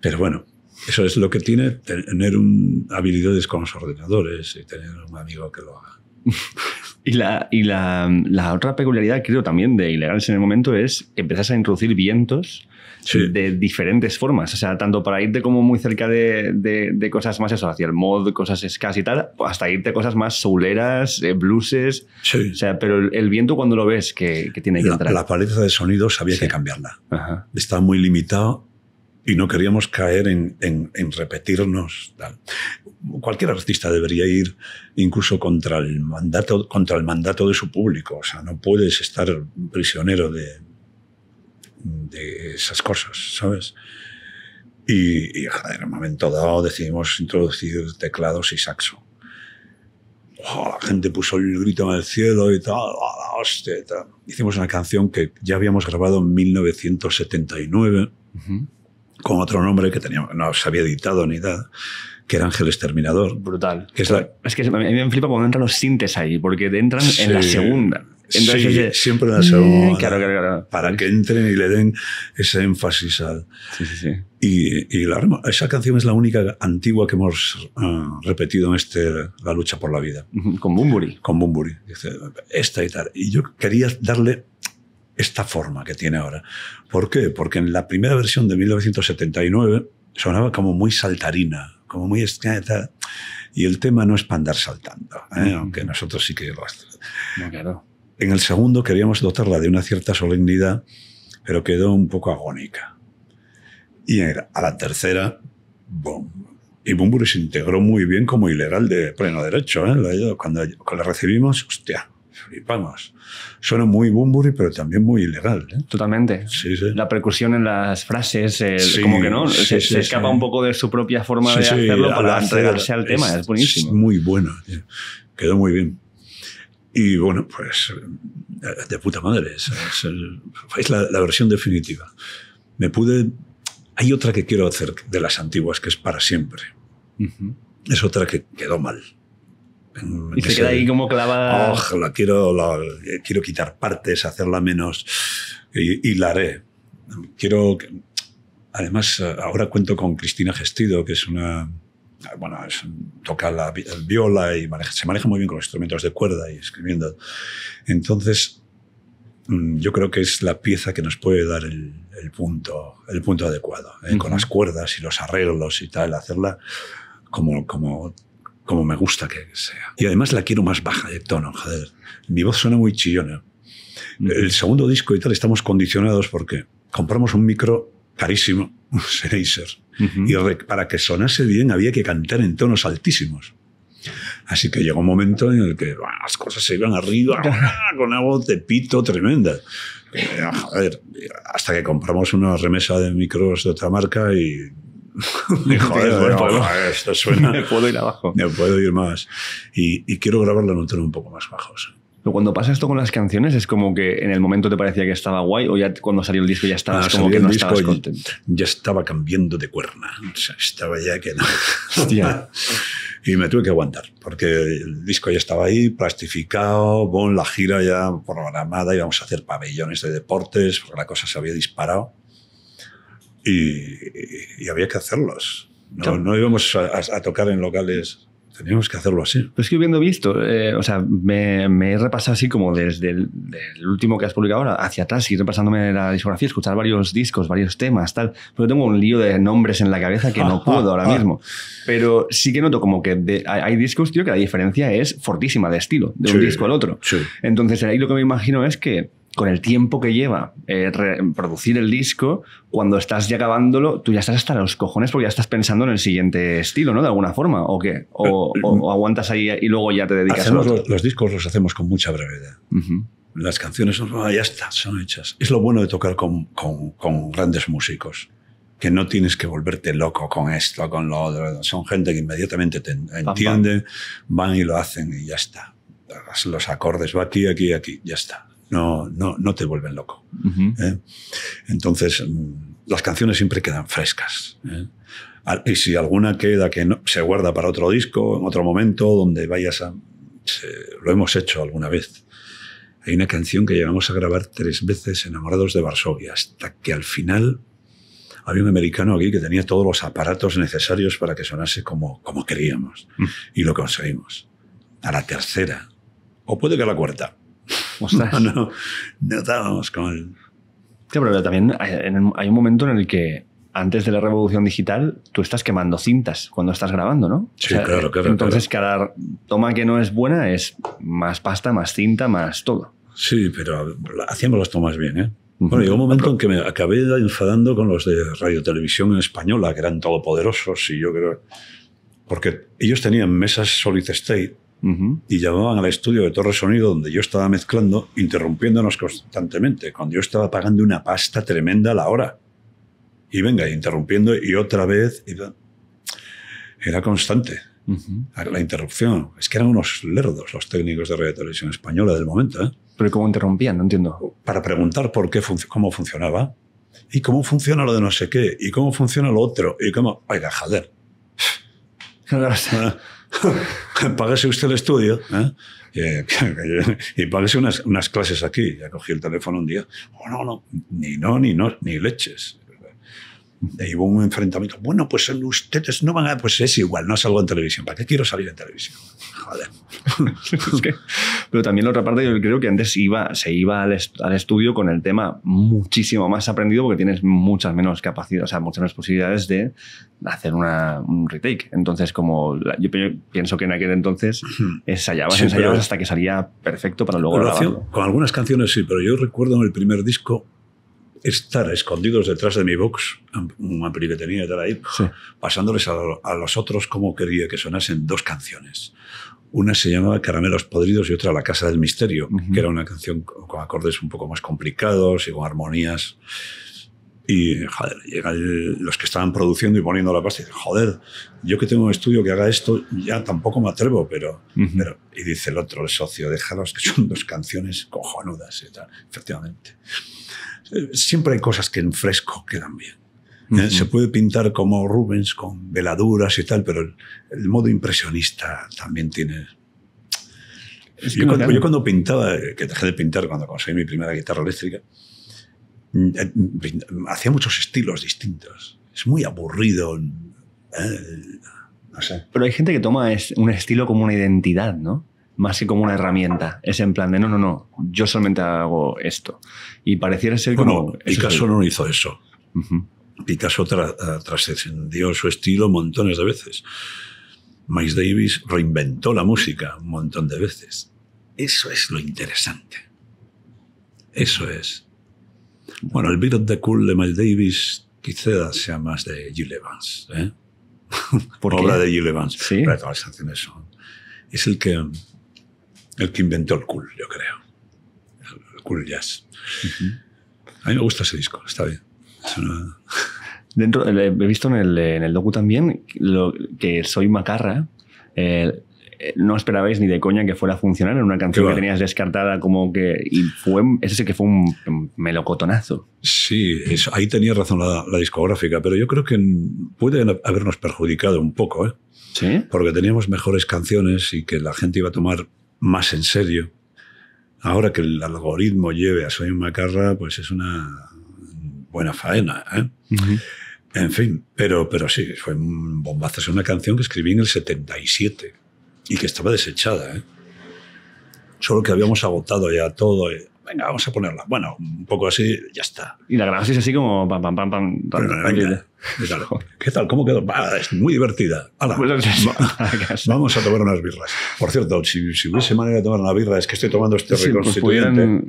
Pero bueno, eso es lo que tiene tener un, habilidades con los ordenadores y tener un amigo que lo haga. y, la, y la, otra peculiaridad, creo, también de Ilegales en el momento es que a introducir vientos de diferentes formas. O sea, tanto para irte como muy cerca de, de, cosas más eso, hacia el mod, cosas escasas y tal, hasta irte a cosas más soleras, eh, blueses. Sí. O sea, pero el, viento cuando lo ves que, tiene que la, entrar. La paleta de sonido, había que cambiarla. Está muy limitado y no queríamos caer en, en, repetirnos. Tal. Cualquier artista debería ir incluso contra el, mandato, contra el mandato de su público. O sea, no puedes estar prisionero de, de esas cosas, ¿sabes? Y, en un momento dado decidimos introducir teclados y saxo. la gente puso el grito en el cielo y tal, hostia tal. Hicimos una canción que ya habíamos grabado en 1979. Uh con otro nombre que tenía, no se había editado ni nada, que era Ángel Exterminador. Brutal. es, que a mí me flipa cuando entran los sintes ahí, porque entran en la segunda. sí, siempre en la segunda. Mm, claro, claro, claro. Para que entren y le den ese énfasis al. Sí, sí, sí. Y, y la, esa canción es la única antigua que hemos ah, repetido en este La lucha por la vida. Con Bumburi. Con Bumburi. Esta y tal. Y yo quería darle esta forma que tiene ahora. ¿Por qué? Porque en la primera versión de 1979 sonaba como muy saltarina, como muy... Eh, y el tema no es para andar saltando, ¿eh? mm. aunque nosotros sí que lo En el segundo queríamos dotarla de una cierta solemnidad, pero quedó un poco agónica. Y a la tercera, boom, y Bumburi se integró muy bien como ilegal de pleno derecho. ¿eh? Cuando, la recibimos, hostia, vamos, Suena muy Bumburi, pero también muy ilegal. ¿eh? Totalmente. La percusión en las frases, como que no, se, escapa un poco de su propia forma de hacerlo para entregarse al tema. Es, buenísimo. Es muy bueno. Quedó muy bien. Y bueno, pues de puta madre. Es, es, la, versión definitiva. Me pude. Hay otra que quiero hacer de las antiguas que es para siempre. Es otra que quedó mal. Mm, y se queda ahí como clavada. quiero, quiero quitar partes, hacerla menos. Y, la haré. Quiero. Además, ahora cuento con Cristina Gestido, que es una. Bueno, toca la viola y maneja, se maneja muy bien con los instrumentos de cuerda y escribiendo. Entonces, mm, yo creo que es la pieza que nos puede dar el, punto, el punto adecuado, ¿eh? con las cuerdas y los arreglos y tal, hacerla como, como como me gusta que sea. Y además la quiero más baja de tono, joder. Mi voz suena muy chillona. El segundo disco y tal estamos condicionados porque compramos un micro carísimo, un Sennheiser, y para que sonase bien había que cantar en tonos altísimos. Así que llegó un momento en el que las cosas se iban arriba ah, con una voz de pito tremenda. Eh, hasta que compramos una remesa de micros de otra marca y no, puedo, Me puedo ir abajo. Me puedo ir más. Y, quiero grabar un tono un poco más bajo Pero cuando pasa esto con las canciones, ¿es como que en el momento te parecía que estaba guay o ya cuando salió el disco ya estabas ah, Ya estaba cambiando de cuerna. estaba ya que no. y me tuve que aguantar, porque el disco ya estaba ahí, plastificado, bon la gira ya programada, íbamos a hacer pabellones de deportes, porque la cosa se había disparado y, había que hacerlos. No, íbamos a, tocar en locales teníamos que hacerlo así. Pues es que habiendo visto, eh, o sea, me, he repasado así como desde el, último que has publicado ahora hacia atrás y repasándome la discografía, escuchar varios discos, varios temas, tal. Pero tengo un lío de nombres en la cabeza que no puedo ahora mismo. Pero sí que noto como que hay, discos, tío, que la diferencia es fortísima de estilo, de un disco al otro. Entonces ahí lo que me imagino es que con el tiempo que lleva eh, producir el disco, cuando estás ya acabándolo, tú ya estás hasta los cojones porque ya estás pensando en el siguiente estilo, ¿no? De alguna forma, ¿o qué? ¿O, mm, aguantas ahí y luego ya te dedicas a Los, discos los hacemos con mucha brevedad. Las canciones son, ah, ya está, son hechas. Es lo bueno de tocar con, con, grandes músicos, que no tienes que volverte loco con esto, con lo otro. Son gente que inmediatamente te entiende, van y lo hacen y ya está. Los acordes va aquí, aquí, aquí, ya está no, no, te vuelven loco. ¿eh? Entonces, mm, las canciones siempre quedan frescas. ¿eh? Y si alguna queda que no, se guarda para otro disco, en otro momento, donde vayas a... lo hemos hecho alguna vez. Hay una canción que llegamos a grabar tres veces, Enamorados de Varsovia, hasta que al final había un americano aquí que tenía todos los aparatos necesarios para que sonase como, como queríamos. Mm. Y lo conseguimos. A la tercera, o puede que a la cuarta, no, No, no, estábamos con él. Sí, pero también hay un momento en el que antes de la revolución digital, tú estás quemando cintas cuando estás grabando, ¿no? Sí, claro, claro. Entonces, cada toma que no es buena es más pasta, más cinta, más todo. Sí, pero hacíamos las tomas bien, ¿eh? Bueno, llegó un momento en que me acabé enfadando con los de Radio Televisión Española, que eran todopoderosos, y yo creo. Porque ellos tenían mesas solid state y llamaban al estudio de Torre Sonido, donde yo estaba mezclando, interrumpiéndonos constantemente, cuando yo estaba pagando una pasta tremenda a la hora. Y venga, interrumpiendo, y otra vez. era constante. Ah, la interrupción. Es que eran unos lerdos los técnicos de radio televisión española del momento. ¿eh? ¿Pero cómo interrumpían? No entiendo. Para preguntar por qué cómo funcionaba. ¿Y cómo funciona lo de no sé qué? ¿Y cómo funciona lo otro? ¿Y cómo...? Oiga, joder. Ah, págase usted el estudio ¿eh? y, y, unas, unas clases aquí. Ya cogí el teléfono un día. Oh, no, no, ni no, ni no, ni leches y hubo un enfrentamiento. Bueno, pues ustedes no van a. Pues es igual, no salgo en televisión. ¿Para qué quiero salir en televisión? Joder. pero también la otra parte, yo creo que antes iba, se iba al, al, estudio con el tema muchísimo más aprendido porque tienes muchas menos capacidades, o sea, muchas menos posibilidades de hacer una, un retake. Entonces, como yo pienso que en aquel entonces ensayabas, ensayabas hasta que salía perfecto para luego grabarlo. Con algunas canciones sí, pero yo recuerdo en el primer disco estar escondidos detrás de mi box, un ampli que tenía de ahí, pasándoles a, los otros como quería que sonasen dos canciones. Una se llamaba Caramelos Podridos y otra La Casa del Misterio, que era una canción con acordes un poco más complicados y con armonías y, joder, llegan los que estaban produciendo y poniendo la pasta y dicen, joder, yo que tengo un estudio que haga esto, ya tampoco me atrevo, pero... y dice el otro, el socio, déjalos, que son dos canciones cojonudas y tal. Efectivamente. Siempre hay cosas que en fresco quedan bien. ¿Eh? Se puede pintar como Rubens con veladuras y tal, pero el, modo impresionista también tiene yo, cuando, pintaba, eh, que dejé de pintar cuando conseguí mi primera guitarra eléctrica, Mm, eh, hacía muchos estilos distintos. Es muy aburrido. Eh, no sé. Pero hay gente que toma es un estilo como una identidad, ¿no? Más que como una herramienta. Es en plan de no, no, no, yo solamente hago esto. Y pareciera ser como. Bueno, Picasso no hizo eso. Picasso eh, trascendió su estilo montones de veces. Miles Davis reinventó la música un montón de veces. Eso es lo interesante. Eso es. Bueno, el Beat of the Cool de Miles Davis quizá sea más de Gil Evans. ¿eh? ¿Por de Gil Evans. ¿Sí? Pero todas las canciones Es el que, el que inventó el cool, yo creo. El, cool jazz. A mí me gusta ese disco, está bien. Dentro, he visto en el, en el docu también que Soy Macarra eh, no esperabais ni de coña que fuera a funcionar en una canción que tenías descartada como que y fue ese que fue un melocotonazo sí ahí tenía razón la, discográfica pero yo creo que puede habernos perjudicado un poco ¿eh? sí porque teníamos mejores canciones y que la gente iba a tomar más en serio ahora que el algoritmo lleve a Soy Macarra pues es una buena faena ¿eh? En fin, pero, pero sí, fue un bombazo. Es una canción que escribí en el 77 y que estaba desechada. ¿eh? Solo que habíamos agotado ya todo. Eh, venga, vamos a ponerla. Bueno, un poco así, ya está. Y la grabas así como pam, pam, pam, pam. ¿qué, tal? ¿Cómo quedó? es muy divertida. Pues vamos a tomar unas birras. Por cierto, si, si hubiese manera de tomar una birra, es que estoy tomando este pues reconstituyente. Eh,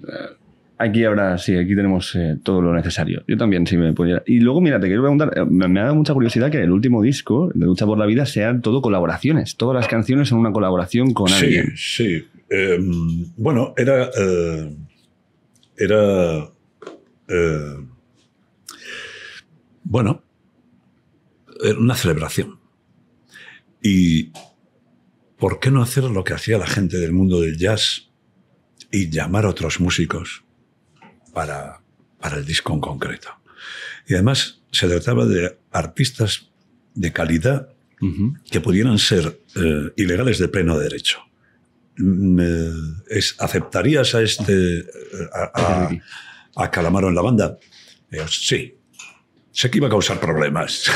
aquí ahora sí, aquí tenemos eh, todo lo necesario. Yo también, sí me pudiera. Y luego, mira, te quiero preguntar, eh, me, ha dado mucha curiosidad que el último disco, de Lucha por la Vida, sean todo colaboraciones. Todas las canciones son una colaboración con alguien. Sí, sí. Em, bueno, era. Eh, era. bueno, era una celebración. Y. ¿Por qué no hacer lo que hacía la gente del mundo del jazz y llamar a otros músicos para, para el disco en concreto. Y además se trataba de artistas de calidad que pudieran ser eh, ilegales de pleno derecho. ¿Aceptarías a este a, Calamaro en la banda? Eh, sí. Sé que iba a causar problemas.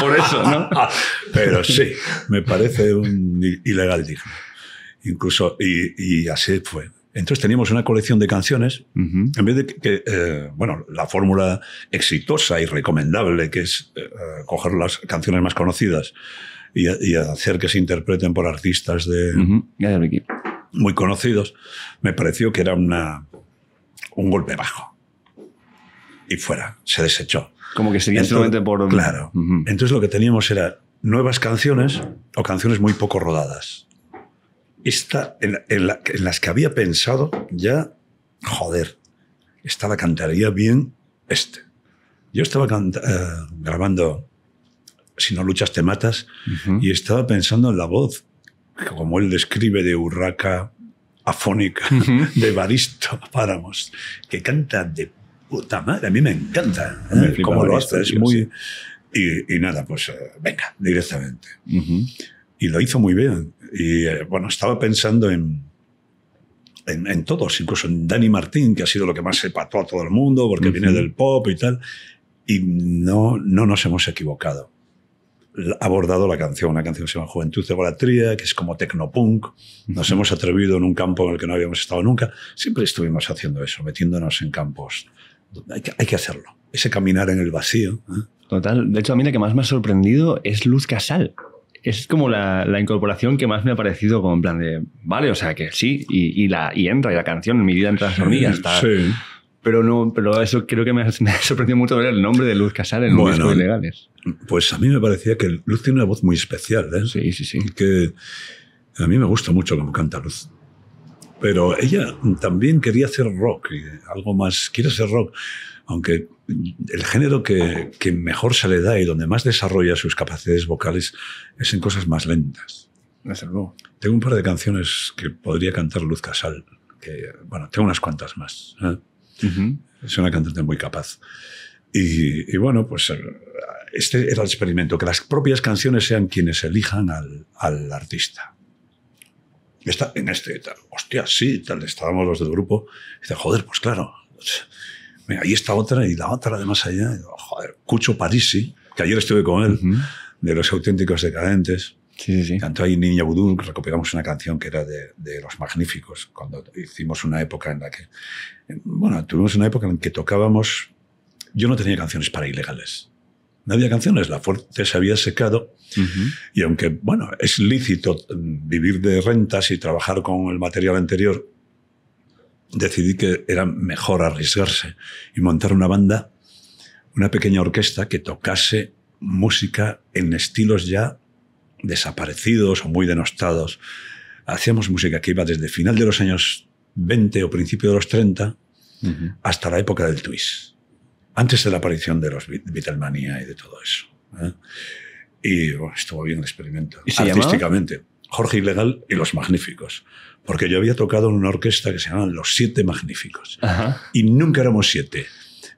Por eso, ¿no? Pero sí, me parece un ilegal disco. Incluso, y así fue. Entonces teníamos una colección de canciones, en vez de que, eh, bueno, la fórmula exitosa y recomendable, que es eh, eh, coger las canciones más conocidas y, hacer que se interpreten por artistas de, muy conocidos, me pareció que era una, un golpe bajo. Y fuera, se desechó. Como que seguía solamente por... Claro. Entonces lo que teníamos era nuevas canciones o canciones muy poco rodadas en, las que había pensado ya, joder, esta la cantaría bien este. Yo estaba eh, grabando Si no luchas te matas y estaba pensando en la voz, como él describe de Urraca afónica, de Baristo Páramos, que canta de puta madre, a mí me encanta ¿eh? lo hace, muy... Y, nada, pues eh, venga, directamente. Y lo hizo muy bien. Y eh, bueno, estaba pensando en, en, todos, incluso en Dani Martín, que ha sido lo que más se pató a todo el mundo, porque viene del pop y tal. Y no, no nos hemos equivocado. Ha abordado la canción, una canción que se llama Juventud de Volatría, que es como tecnopunk. Nos hemos atrevido en un campo en el que no habíamos estado nunca. Siempre estuvimos haciendo eso, metiéndonos en campos. Hay que, hacerlo. Ese caminar en el vacío. ¿eh? Total. De hecho, a mí la que más me ha sorprendido es Luz Casal es como la, incorporación que más me ha parecido como en plan de, vale, o sea que sí, y, la, y entra, y la canción, mi vida en las está... Sí. Pero no, pero eso creo que me ha, sorprendido mucho ver el nombre de Luz Casal en bueno, legales ilegales. Pues a mí me parecía que Luz tiene una voz muy especial, ¿eh? Sí, sí, sí. Que a mí me gusta mucho como canta Luz. Pero ella también quería hacer rock, algo más, quiere hacer rock, aunque el género que, que, mejor se le da y donde más desarrolla sus capacidades vocales es en cosas más lentas. Tengo un par de canciones que podría cantar Luz Casal. Que, bueno, tengo unas cuantas más. ¿eh? Es una cantante muy capaz. Y, bueno, pues eh, este era el experimento, que las propias canciones sean quienes elijan al, artista. Está en este, tal, hostia, sí, tal, estábamos los del grupo. Y dice, joder, pues claro Mira, ahí está otra y la otra de más allá. ¿eh? joder, Cucho Parisi, que ayer estuve con él, de los auténticos decadentes. Sí, Cantó ahí Niña Vudú, recopilamos una canción que era de, Los Magníficos, cuando hicimos una época en la que. Bueno, tuvimos una época en que tocábamos. Yo no tenía canciones para ilegales. No había canciones, la fuerte se había secado. Y aunque, bueno, es lícito vivir de rentas y trabajar con el material anterior, decidí que era mejor arriesgarse y montar una banda, una pequeña orquesta que tocase música en estilos ya desaparecidos o muy denostados. Hacíamos música que iba desde final de los años 20 o principio de los 30 hasta la época del twist, antes de la aparición de los Beatlemania y de todo eso. ¿eh? Y oh, estuvo bien el experimento, ¿Y artísticamente. Jorge Ilegal y Los Magníficos. Porque yo había tocado en una orquesta que se llamaba Los Siete Magníficos. Y nunca éramos siete.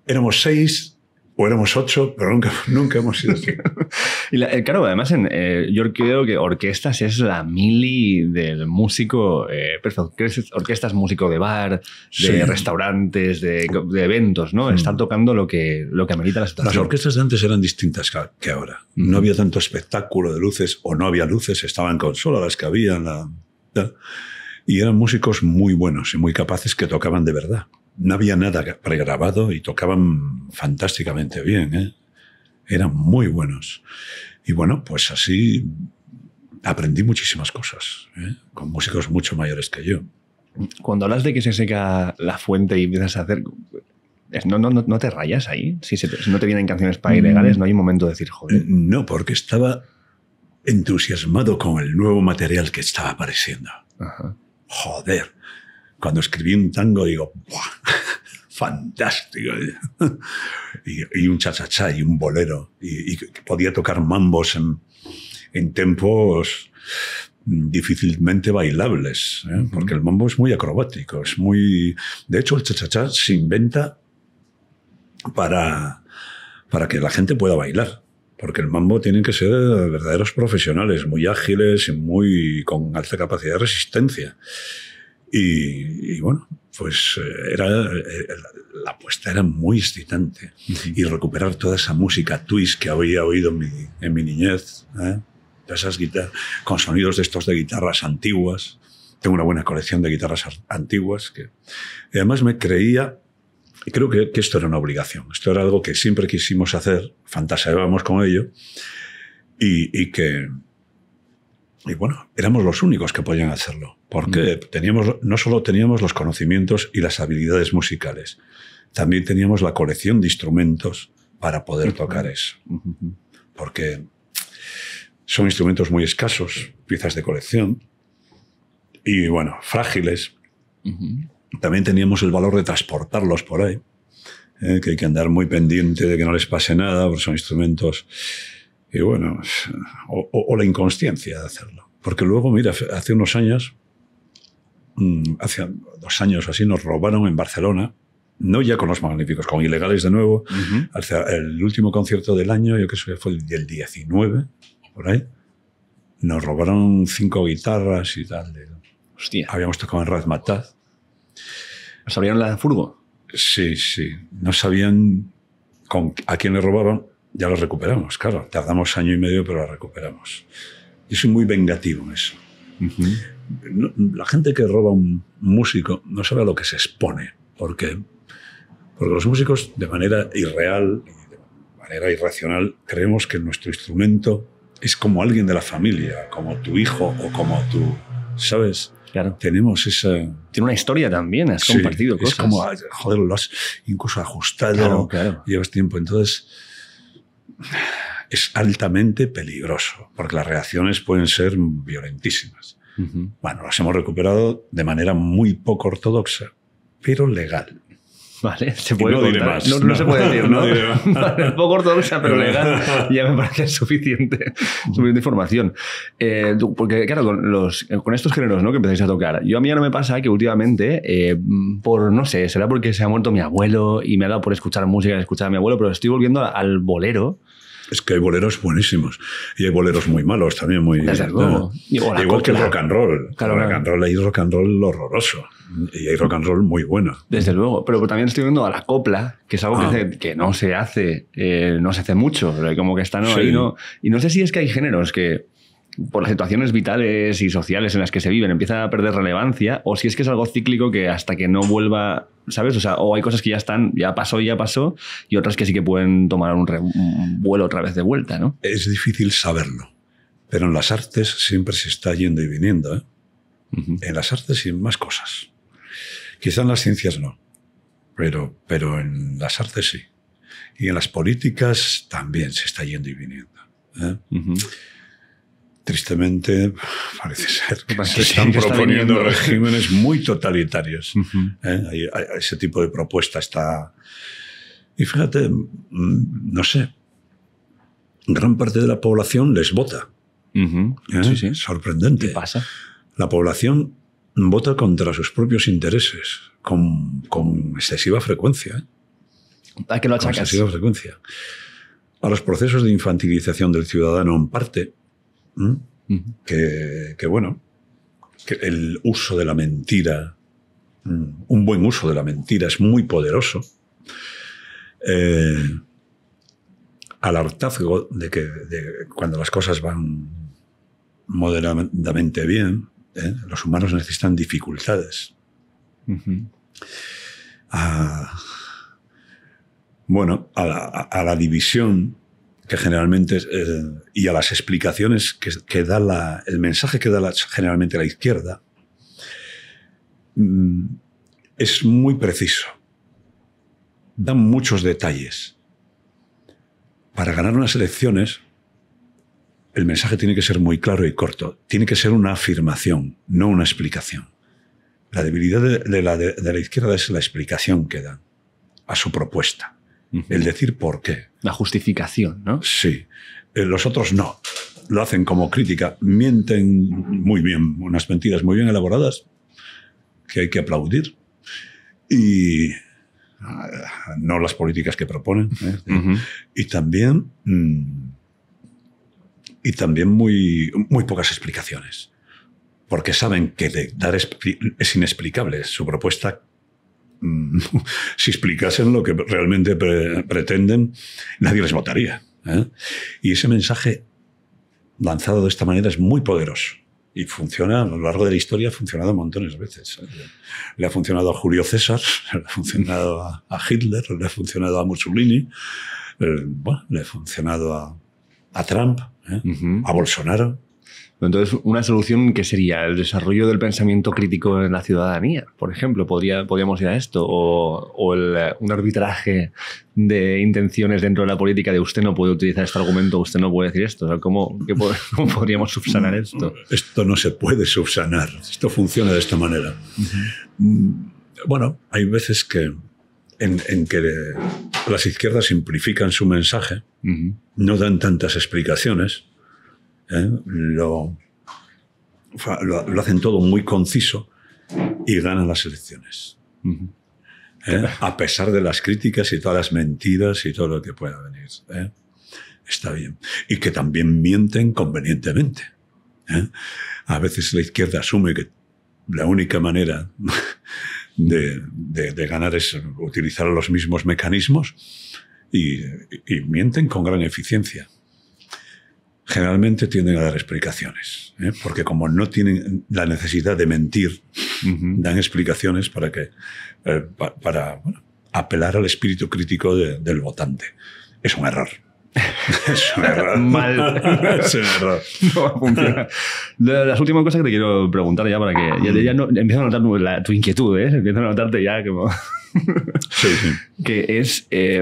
Éramos seis o éramos ocho, pero nunca, nunca hemos sido así. y eh, claro, además en, eh, yo creo que orquestas es la mili del músico, eh, orquestas músico de bar, de restaurantes, de, eventos, ¿no? Mm. Están tocando lo que, lo que amerita la situación. Las orquestas de antes eran distintas que ahora. No había tanto espectáculo de luces o no había luces, estaban con las que había. la, y eran músicos muy buenos y muy capaces que tocaban de verdad no había nada pregrabado y tocaban fantásticamente bien. ¿eh? Eran muy buenos. Y bueno, pues así aprendí muchísimas cosas ¿eh? con músicos mucho mayores que yo. Cuando hablas de que se seca la fuente y empiezas a hacer... No, no, no te rayas ahí. Si, no te vienen canciones para ilegales, mm. no hay momento de decir, joder. Mm, no, porque estaba entusiasmado con el nuevo material que estaba apareciendo. Joder, cuando escribí un tango digo, ¡buah! fantástico. y, y, un chachachá y un bolero. Y, podía tocar mambos en, en tempos difícilmente bailables, ¿eh? porque el mambo es muy acrobático, es muy... De hecho, el chachachá se inventa para, para que la gente pueda bailar, porque el mambo tienen que ser verdaderos profesionales, muy ágiles y muy con alta capacidad de resistencia. Y, bueno, pues eh, era, eh, la apuesta era muy excitante. Y recuperar toda esa música twist que había oído en mi, niñez, ¿eh? esas guitarras, con sonidos de estos de guitarras antiguas. Tengo una buena colección de guitarras antiguas. Que, y además me creía y creo que, esto era una obligación, esto era algo que siempre quisimos hacer, fantaseábamos con ello, y, y, que, y bueno, éramos los únicos que podían hacerlo porque mm. teníamos, no solo teníamos los conocimientos y las habilidades musicales, también teníamos la colección de instrumentos para poder tocar eso. Porque son instrumentos muy escasos, piezas de colección, y bueno, frágiles. También teníamos el valor de transportarlos por ahí, ¿eh? que hay que andar muy pendiente de que no les pase nada, porque son instrumentos, y bueno, o, o la inconsciencia de hacerlo. Porque luego, mira, hace unos años Mm, hace dos años así, nos robaron en Barcelona, no ya con los magníficos, con ilegales de nuevo. El último concierto del año, yo que fue el del 19, por ahí. Nos robaron cinco guitarras y tal. Hostia. Habíamos tocado en Razmataz. ¿Nos abrieron la furgo? Sí, sí. No sabían con a quién le robaron. Ya lo recuperamos, claro. Tardamos año y medio, pero la recuperamos. Yo soy muy vengativo en eso la gente que roba un músico no sabe lo que se expone. ¿Por Porque los músicos, de manera irreal, de manera irracional, creemos que nuestro instrumento es como alguien de la familia, como tu hijo o como tú, ¿Sabes? Claro. Tenemos esa. Tiene una historia también, has compartido cosas. Es como, joder, has incluso ajustado. Llevas tiempo. Entonces, es altamente peligroso, porque las reacciones pueden ser violentísimas. Bueno, las hemos recuperado de manera muy poco ortodoxa, pero legal. Vale, se puede no, más, no, se puede decir, ¿no? más. poco ortodoxa, pero legal, ya me parece suficiente, información. Eh, porque, claro, con, estos géneros ¿no? que empezáis a tocar, yo a mí no me pasa que últimamente, eh, por no sé, será porque se ha muerto mi abuelo y me ha dado por escuchar música, escuchar a mi abuelo, pero estoy volviendo al bolero es que hay boleros buenísimos y hay boleros muy malos también, muy luego Igual que el rock and roll. Claro, rock and roll hay rock and roll horroroso y hay rock and roll muy bueno. Desde luego, pero también estoy viendo a la copla, que es algo que, ah. no se hace, eh, no se hace mucho, como que está y no sé si es que hay géneros que por las situaciones vitales y sociales en las que se viven empieza a perder relevancia o si es que es algo cíclico que hasta que no vuelva, ¿sabes? O sea, o hay cosas que ya están, ya pasó, ya pasó y otras que sí que pueden tomar un, vuelo otra vez de vuelta, ¿no? Es difícil saberlo, pero en las artes siempre se está yendo y viniendo, ¿eh? En las artes y en más cosas. Quizá en las ciencias no, pero, pero en las artes sí. Y en las políticas también se está yendo y viniendo. ¿eh? tristemente parece ser se están proponiendo regímenes muy totalitarios. ¿eh? ese tipo de propuesta está... Y fíjate, mm, no sé, gran parte de la población les vota. ¿eh? Sorprendente. ¿Qué pasa? La población vota contra sus propios intereses con, excesiva frecuencia. ¿eh? ¿A que lo achacas? Con excesiva frecuencia. A los procesos de infantilización del ciudadano en parte ¿Mm? que, bueno, que el uso de la mentira, mm, un buen uso de la mentira es muy poderoso. Eh, al hartazgo de que cuando las cosas van moderadamente bien, eh, los humanos necesitan dificultades. Ah, bueno, a la división que generalmente, eh, y a las explicaciones que, da el mensaje que da generalmente la izquierda, mm, es muy preciso. Dan muchos detalles. Para ganar unas elecciones, el mensaje tiene que ser muy claro y corto. Tiene que ser una afirmación, no una explicación. La debilidad de, la, de la izquierda es la explicación que dan a su propuesta el decir por qué. La justificación, ¿no? Sí. Eh, los otros no. Lo hacen como crítica. Mienten muy bien, unas mentiras muy bien elaboradas que hay que aplaudir. Y ah, no las políticas que proponen. ¿eh? Y también, mm, y también muy, muy pocas explicaciones. Porque saben que dar es inexplicable su propuesta si explicasen lo que realmente pretenden, nadie les votaría. ¿eh? Y ese mensaje lanzado de esta manera es muy poderoso. Y funciona, a lo largo de la historia ha funcionado montones de veces. ¿eh? Le ha funcionado a Julio César, le ha funcionado a, Hitler, le ha funcionado a Mussolini, eh, le ha funcionado a, Trump, a Bolsonaro. Entonces, una solución que sería el desarrollo del pensamiento crítico en la ciudadanía, por ejemplo, podríamos ir a esto, o, eh, un arbitraje de intenciones dentro de la política de usted no puede utilizar este argumento, usted no puede decir esto. ¿cómo, podríamos subsanar mm, esto? Esto no se puede subsanar, esto funciona de esta manera. Mm, bueno, hay veces que en, que las izquierdas simplifican su mensaje, no dan tantas explicaciones ¿eh? lo, hacen todo muy conciso y ganan las elecciones. ¿Eh? A pesar de las críticas y todas las mentiras y todo lo que pueda venir. ¿eh? Está bien. Y que también mienten convenientemente. A veces la izquierda asume que la única manera de, ganar es utilizar los mismos mecanismos y mienten con gran eficiencia generalmente tienden a dar explicaciones, ¿eh? porque como no tienen la necesidad de mentir, dan explicaciones para que eh, para apelar al espíritu crítico del votante. Es un error. es un error. Mal. es un error. No funcionar. Las últimas cosas que te quiero preguntar ya para que ya, empiezo a notar tu inquietud, ¿eh? empiezo a notarte ya como... sí, Que es... Eh,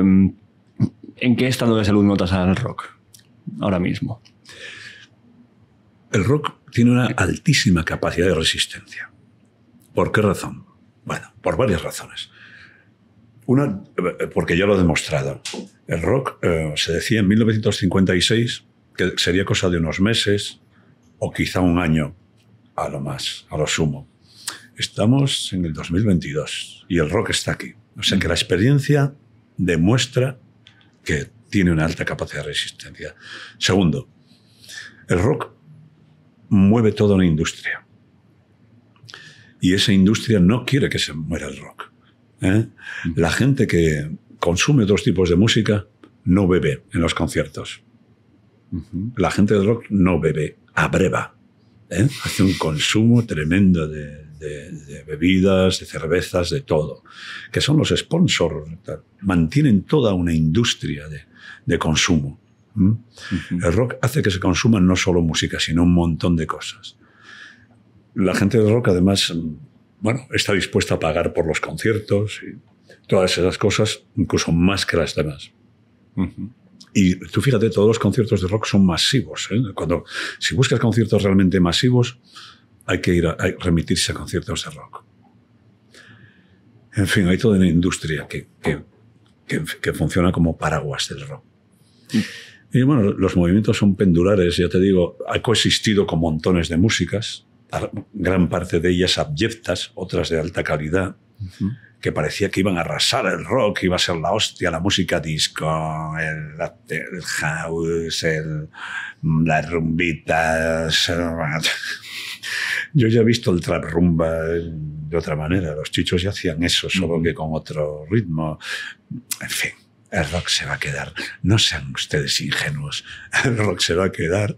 ¿En qué estado de salud notas al rock ahora mismo? El rock tiene una altísima capacidad de resistencia. ¿Por qué razón? Bueno, por varias razones. Una, eh, porque ya lo he demostrado. El rock eh, se decía en 1956 que sería cosa de unos meses o quizá un año, a lo más, a lo sumo. Estamos en el 2022 y el rock está aquí. O sea que la experiencia demuestra que tiene una alta capacidad de resistencia. Segundo, el rock mueve toda una industria. Y esa industria no quiere que se muera el rock. ¿eh? Mm. La gente que consume dos tipos de música no bebe en los conciertos. La gente del rock no bebe, abreva. ¿eh? Hace un consumo tremendo de, bebidas, de cervezas, de todo. Que son los sponsors, mantienen toda una industria de consumo. El rock hace que se consuma no solo música, sino un montón de cosas. La gente del rock, además, mm, bueno, está dispuesta a pagar por los conciertos y todas esas cosas, incluso más que las demás. Y tú fíjate, todos los conciertos de rock son masivos. ¿eh? Cuando, si buscas conciertos realmente masivos, hay que ir a, remitirse a conciertos de rock. En fin, hay toda una industria que, que, funciona como paraguas del rock. Mm. Y bueno, los movimientos son pendulares, ya te digo, ha coexistido con montones de músicas, gran parte de ellas abyectas, otras de alta calidad, que parecía que iban a arrasar el rock, iba a ser la hostia, la música disco, el, house, las rumbitas. Yo ya he visto el trap rumba de otra manera, los chichos ya hacían eso, solo que con otro ritmo. En fin el rock se va a quedar. No sean ustedes ingenuos, el rock se va a quedar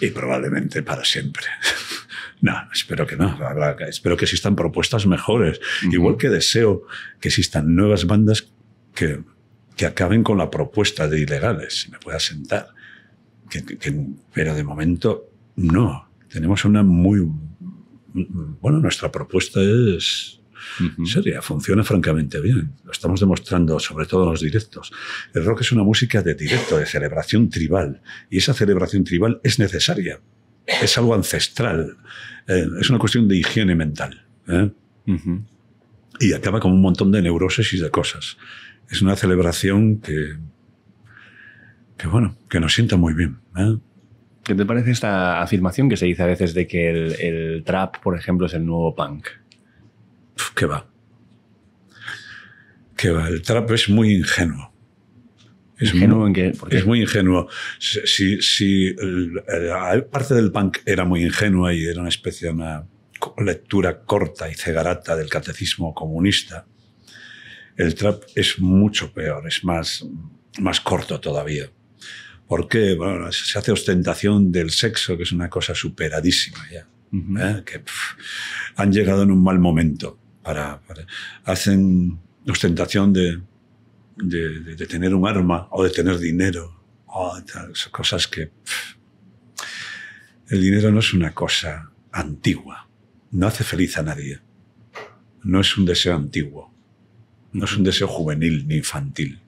y probablemente para siempre. No, espero que no. Espero que existan propuestas mejores. Igual que deseo que existan nuevas bandas que, que acaben con la propuesta de ilegales, si me pueda sentar. pero de momento, no. Tenemos una muy... Bueno, nuestra propuesta es Sería Funciona francamente bien. Lo estamos demostrando, sobre todo en los directos. El rock es una música de directo, de celebración tribal. Y esa celebración tribal es necesaria. Es algo ancestral. Eh, es una cuestión de higiene mental. ¿eh? Y acaba con un montón de neurosis y de cosas. Es una celebración que, que bueno, que nos sienta muy bien. ¿eh? ¿Qué te parece esta afirmación que se dice a veces de que el, trap, por ejemplo, es el nuevo punk? que ¿Qué va? ¿Qué va? El trap es muy ingenuo. Es muy, en qué? Es muy ingenuo. Si, parte del punk era muy ingenua y era una especie de una lectura corta y cegarata del catecismo comunista, el trap es mucho peor, es más, más corto todavía. Porque se hace ostentación del sexo, que es una cosa superadísima ya. ¿eh? Que han llegado en un mal momento para, hacen ostentación de, tener un arma o de tener dinero. O cosas que... El dinero no es una cosa antigua. No hace feliz a nadie. No es un deseo antiguo. No es un deseo juvenil ni infantil.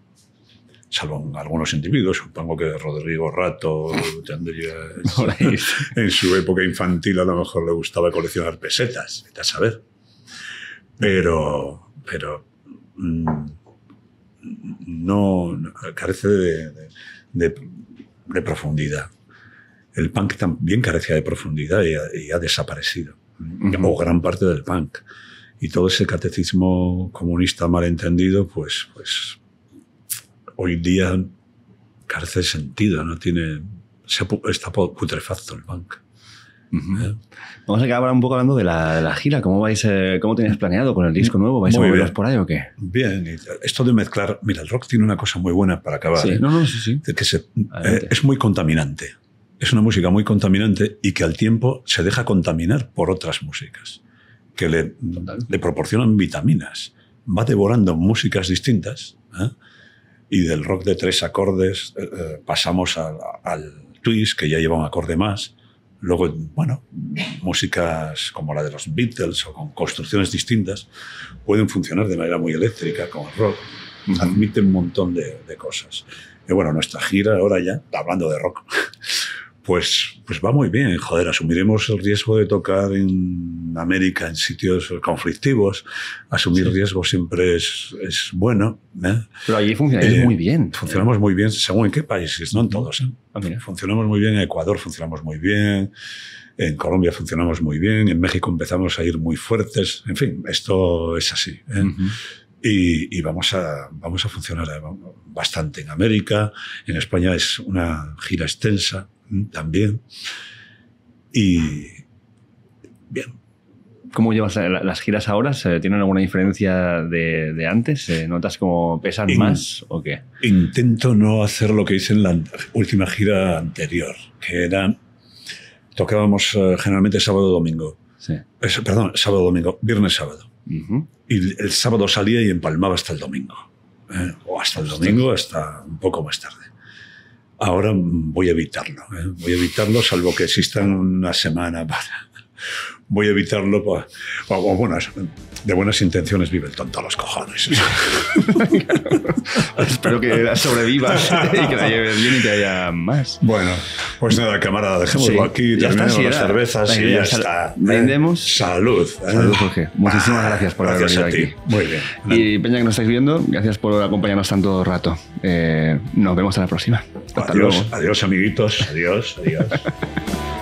Salvo algunos individuos, supongo que Rodrigo Rato en su época infantil a lo mejor le gustaba coleccionar pesetas, vete a saber pero, pero mm, no, carece de, de, de, profundidad. El punk también carecía de profundidad y ha, desaparecido, ¿eh? o gran parte del punk. Y todo ese catecismo comunista malentendido, pues, pues hoy día carece de sentido, no tiene, está putrefacto el punk. Vamos a acabar un poco hablando de la, gira. ¿Cómo vais? Eh, ¿Cómo tenéis planeado con el disco nuevo? ¿Vais a moveros por ahí o qué? Bien, esto de mezclar. Mira, el rock tiene una cosa muy buena para acabar. Sí, ¿eh? no, no, sí, sí. Que eh, es muy contaminante. Es una música muy contaminante y que al tiempo se deja contaminar por otras músicas que le, proporcionan vitaminas. Va devorando músicas distintas. Y del rock de tres acordes pasamos al, al twist, que ya lleva un acorde más Luego, bueno, músicas como la de los Beatles o con construcciones distintas pueden funcionar de manera muy eléctrica, con el rock. Admiten un montón de, de cosas. Y bueno, nuestra gira ahora ya, hablando de rock, pues, pues va muy bien. Joder, asumiremos el riesgo de tocar en América, en sitios conflictivos. Asumir riesgo siempre es, bueno. ¿eh? Pero allí funciona eh, muy bien. Funcionamos muy bien, según en qué países, no en todos. ¿eh? Ah, funcionamos muy bien en Ecuador, funcionamos muy bien. En Colombia funcionamos muy bien, en México empezamos a ir muy fuertes. En fin, esto es así. ¿eh? y, y, vamos, a, vamos a funcionar bastante en América. En España es una gira extensa también. Y bien. ¿Cómo llevas las giras ahora? ¿Tienen alguna diferencia de, antes? ¿Notas como pesan más o qué? Intento no hacer lo que hice en la última gira anterior, que era tocábamos eh, generalmente sábado domingo. Sí. perdón, sábado domingo, viernes sábado. Y el sábado salía y empalmaba hasta el domingo. Eh, o hasta el domingo, hasta un poco más tarde. Ahora voy a evitarlo, ¿eh? voy a evitarlo salvo que exista una semana para, voy a evitarlo. Pues, de buenas intenciones vive el tonto a los cojones. Espero que sobrevivas y que la lleve bien y que haya más. Bueno, pues nada, camarada, dejémoslo aquí, ya las cervezas y ya, ¿eh? Salud. ¿eh? Salud, Jorge. Muchísimas ah, gracias por haber venido aquí. Muy bien. Y Peña, que nos estáis viendo, gracias por acompañarnos tanto rato. Eh, nos vemos en la próxima. adiós, Adiós, amiguitos. Adiós, adiós.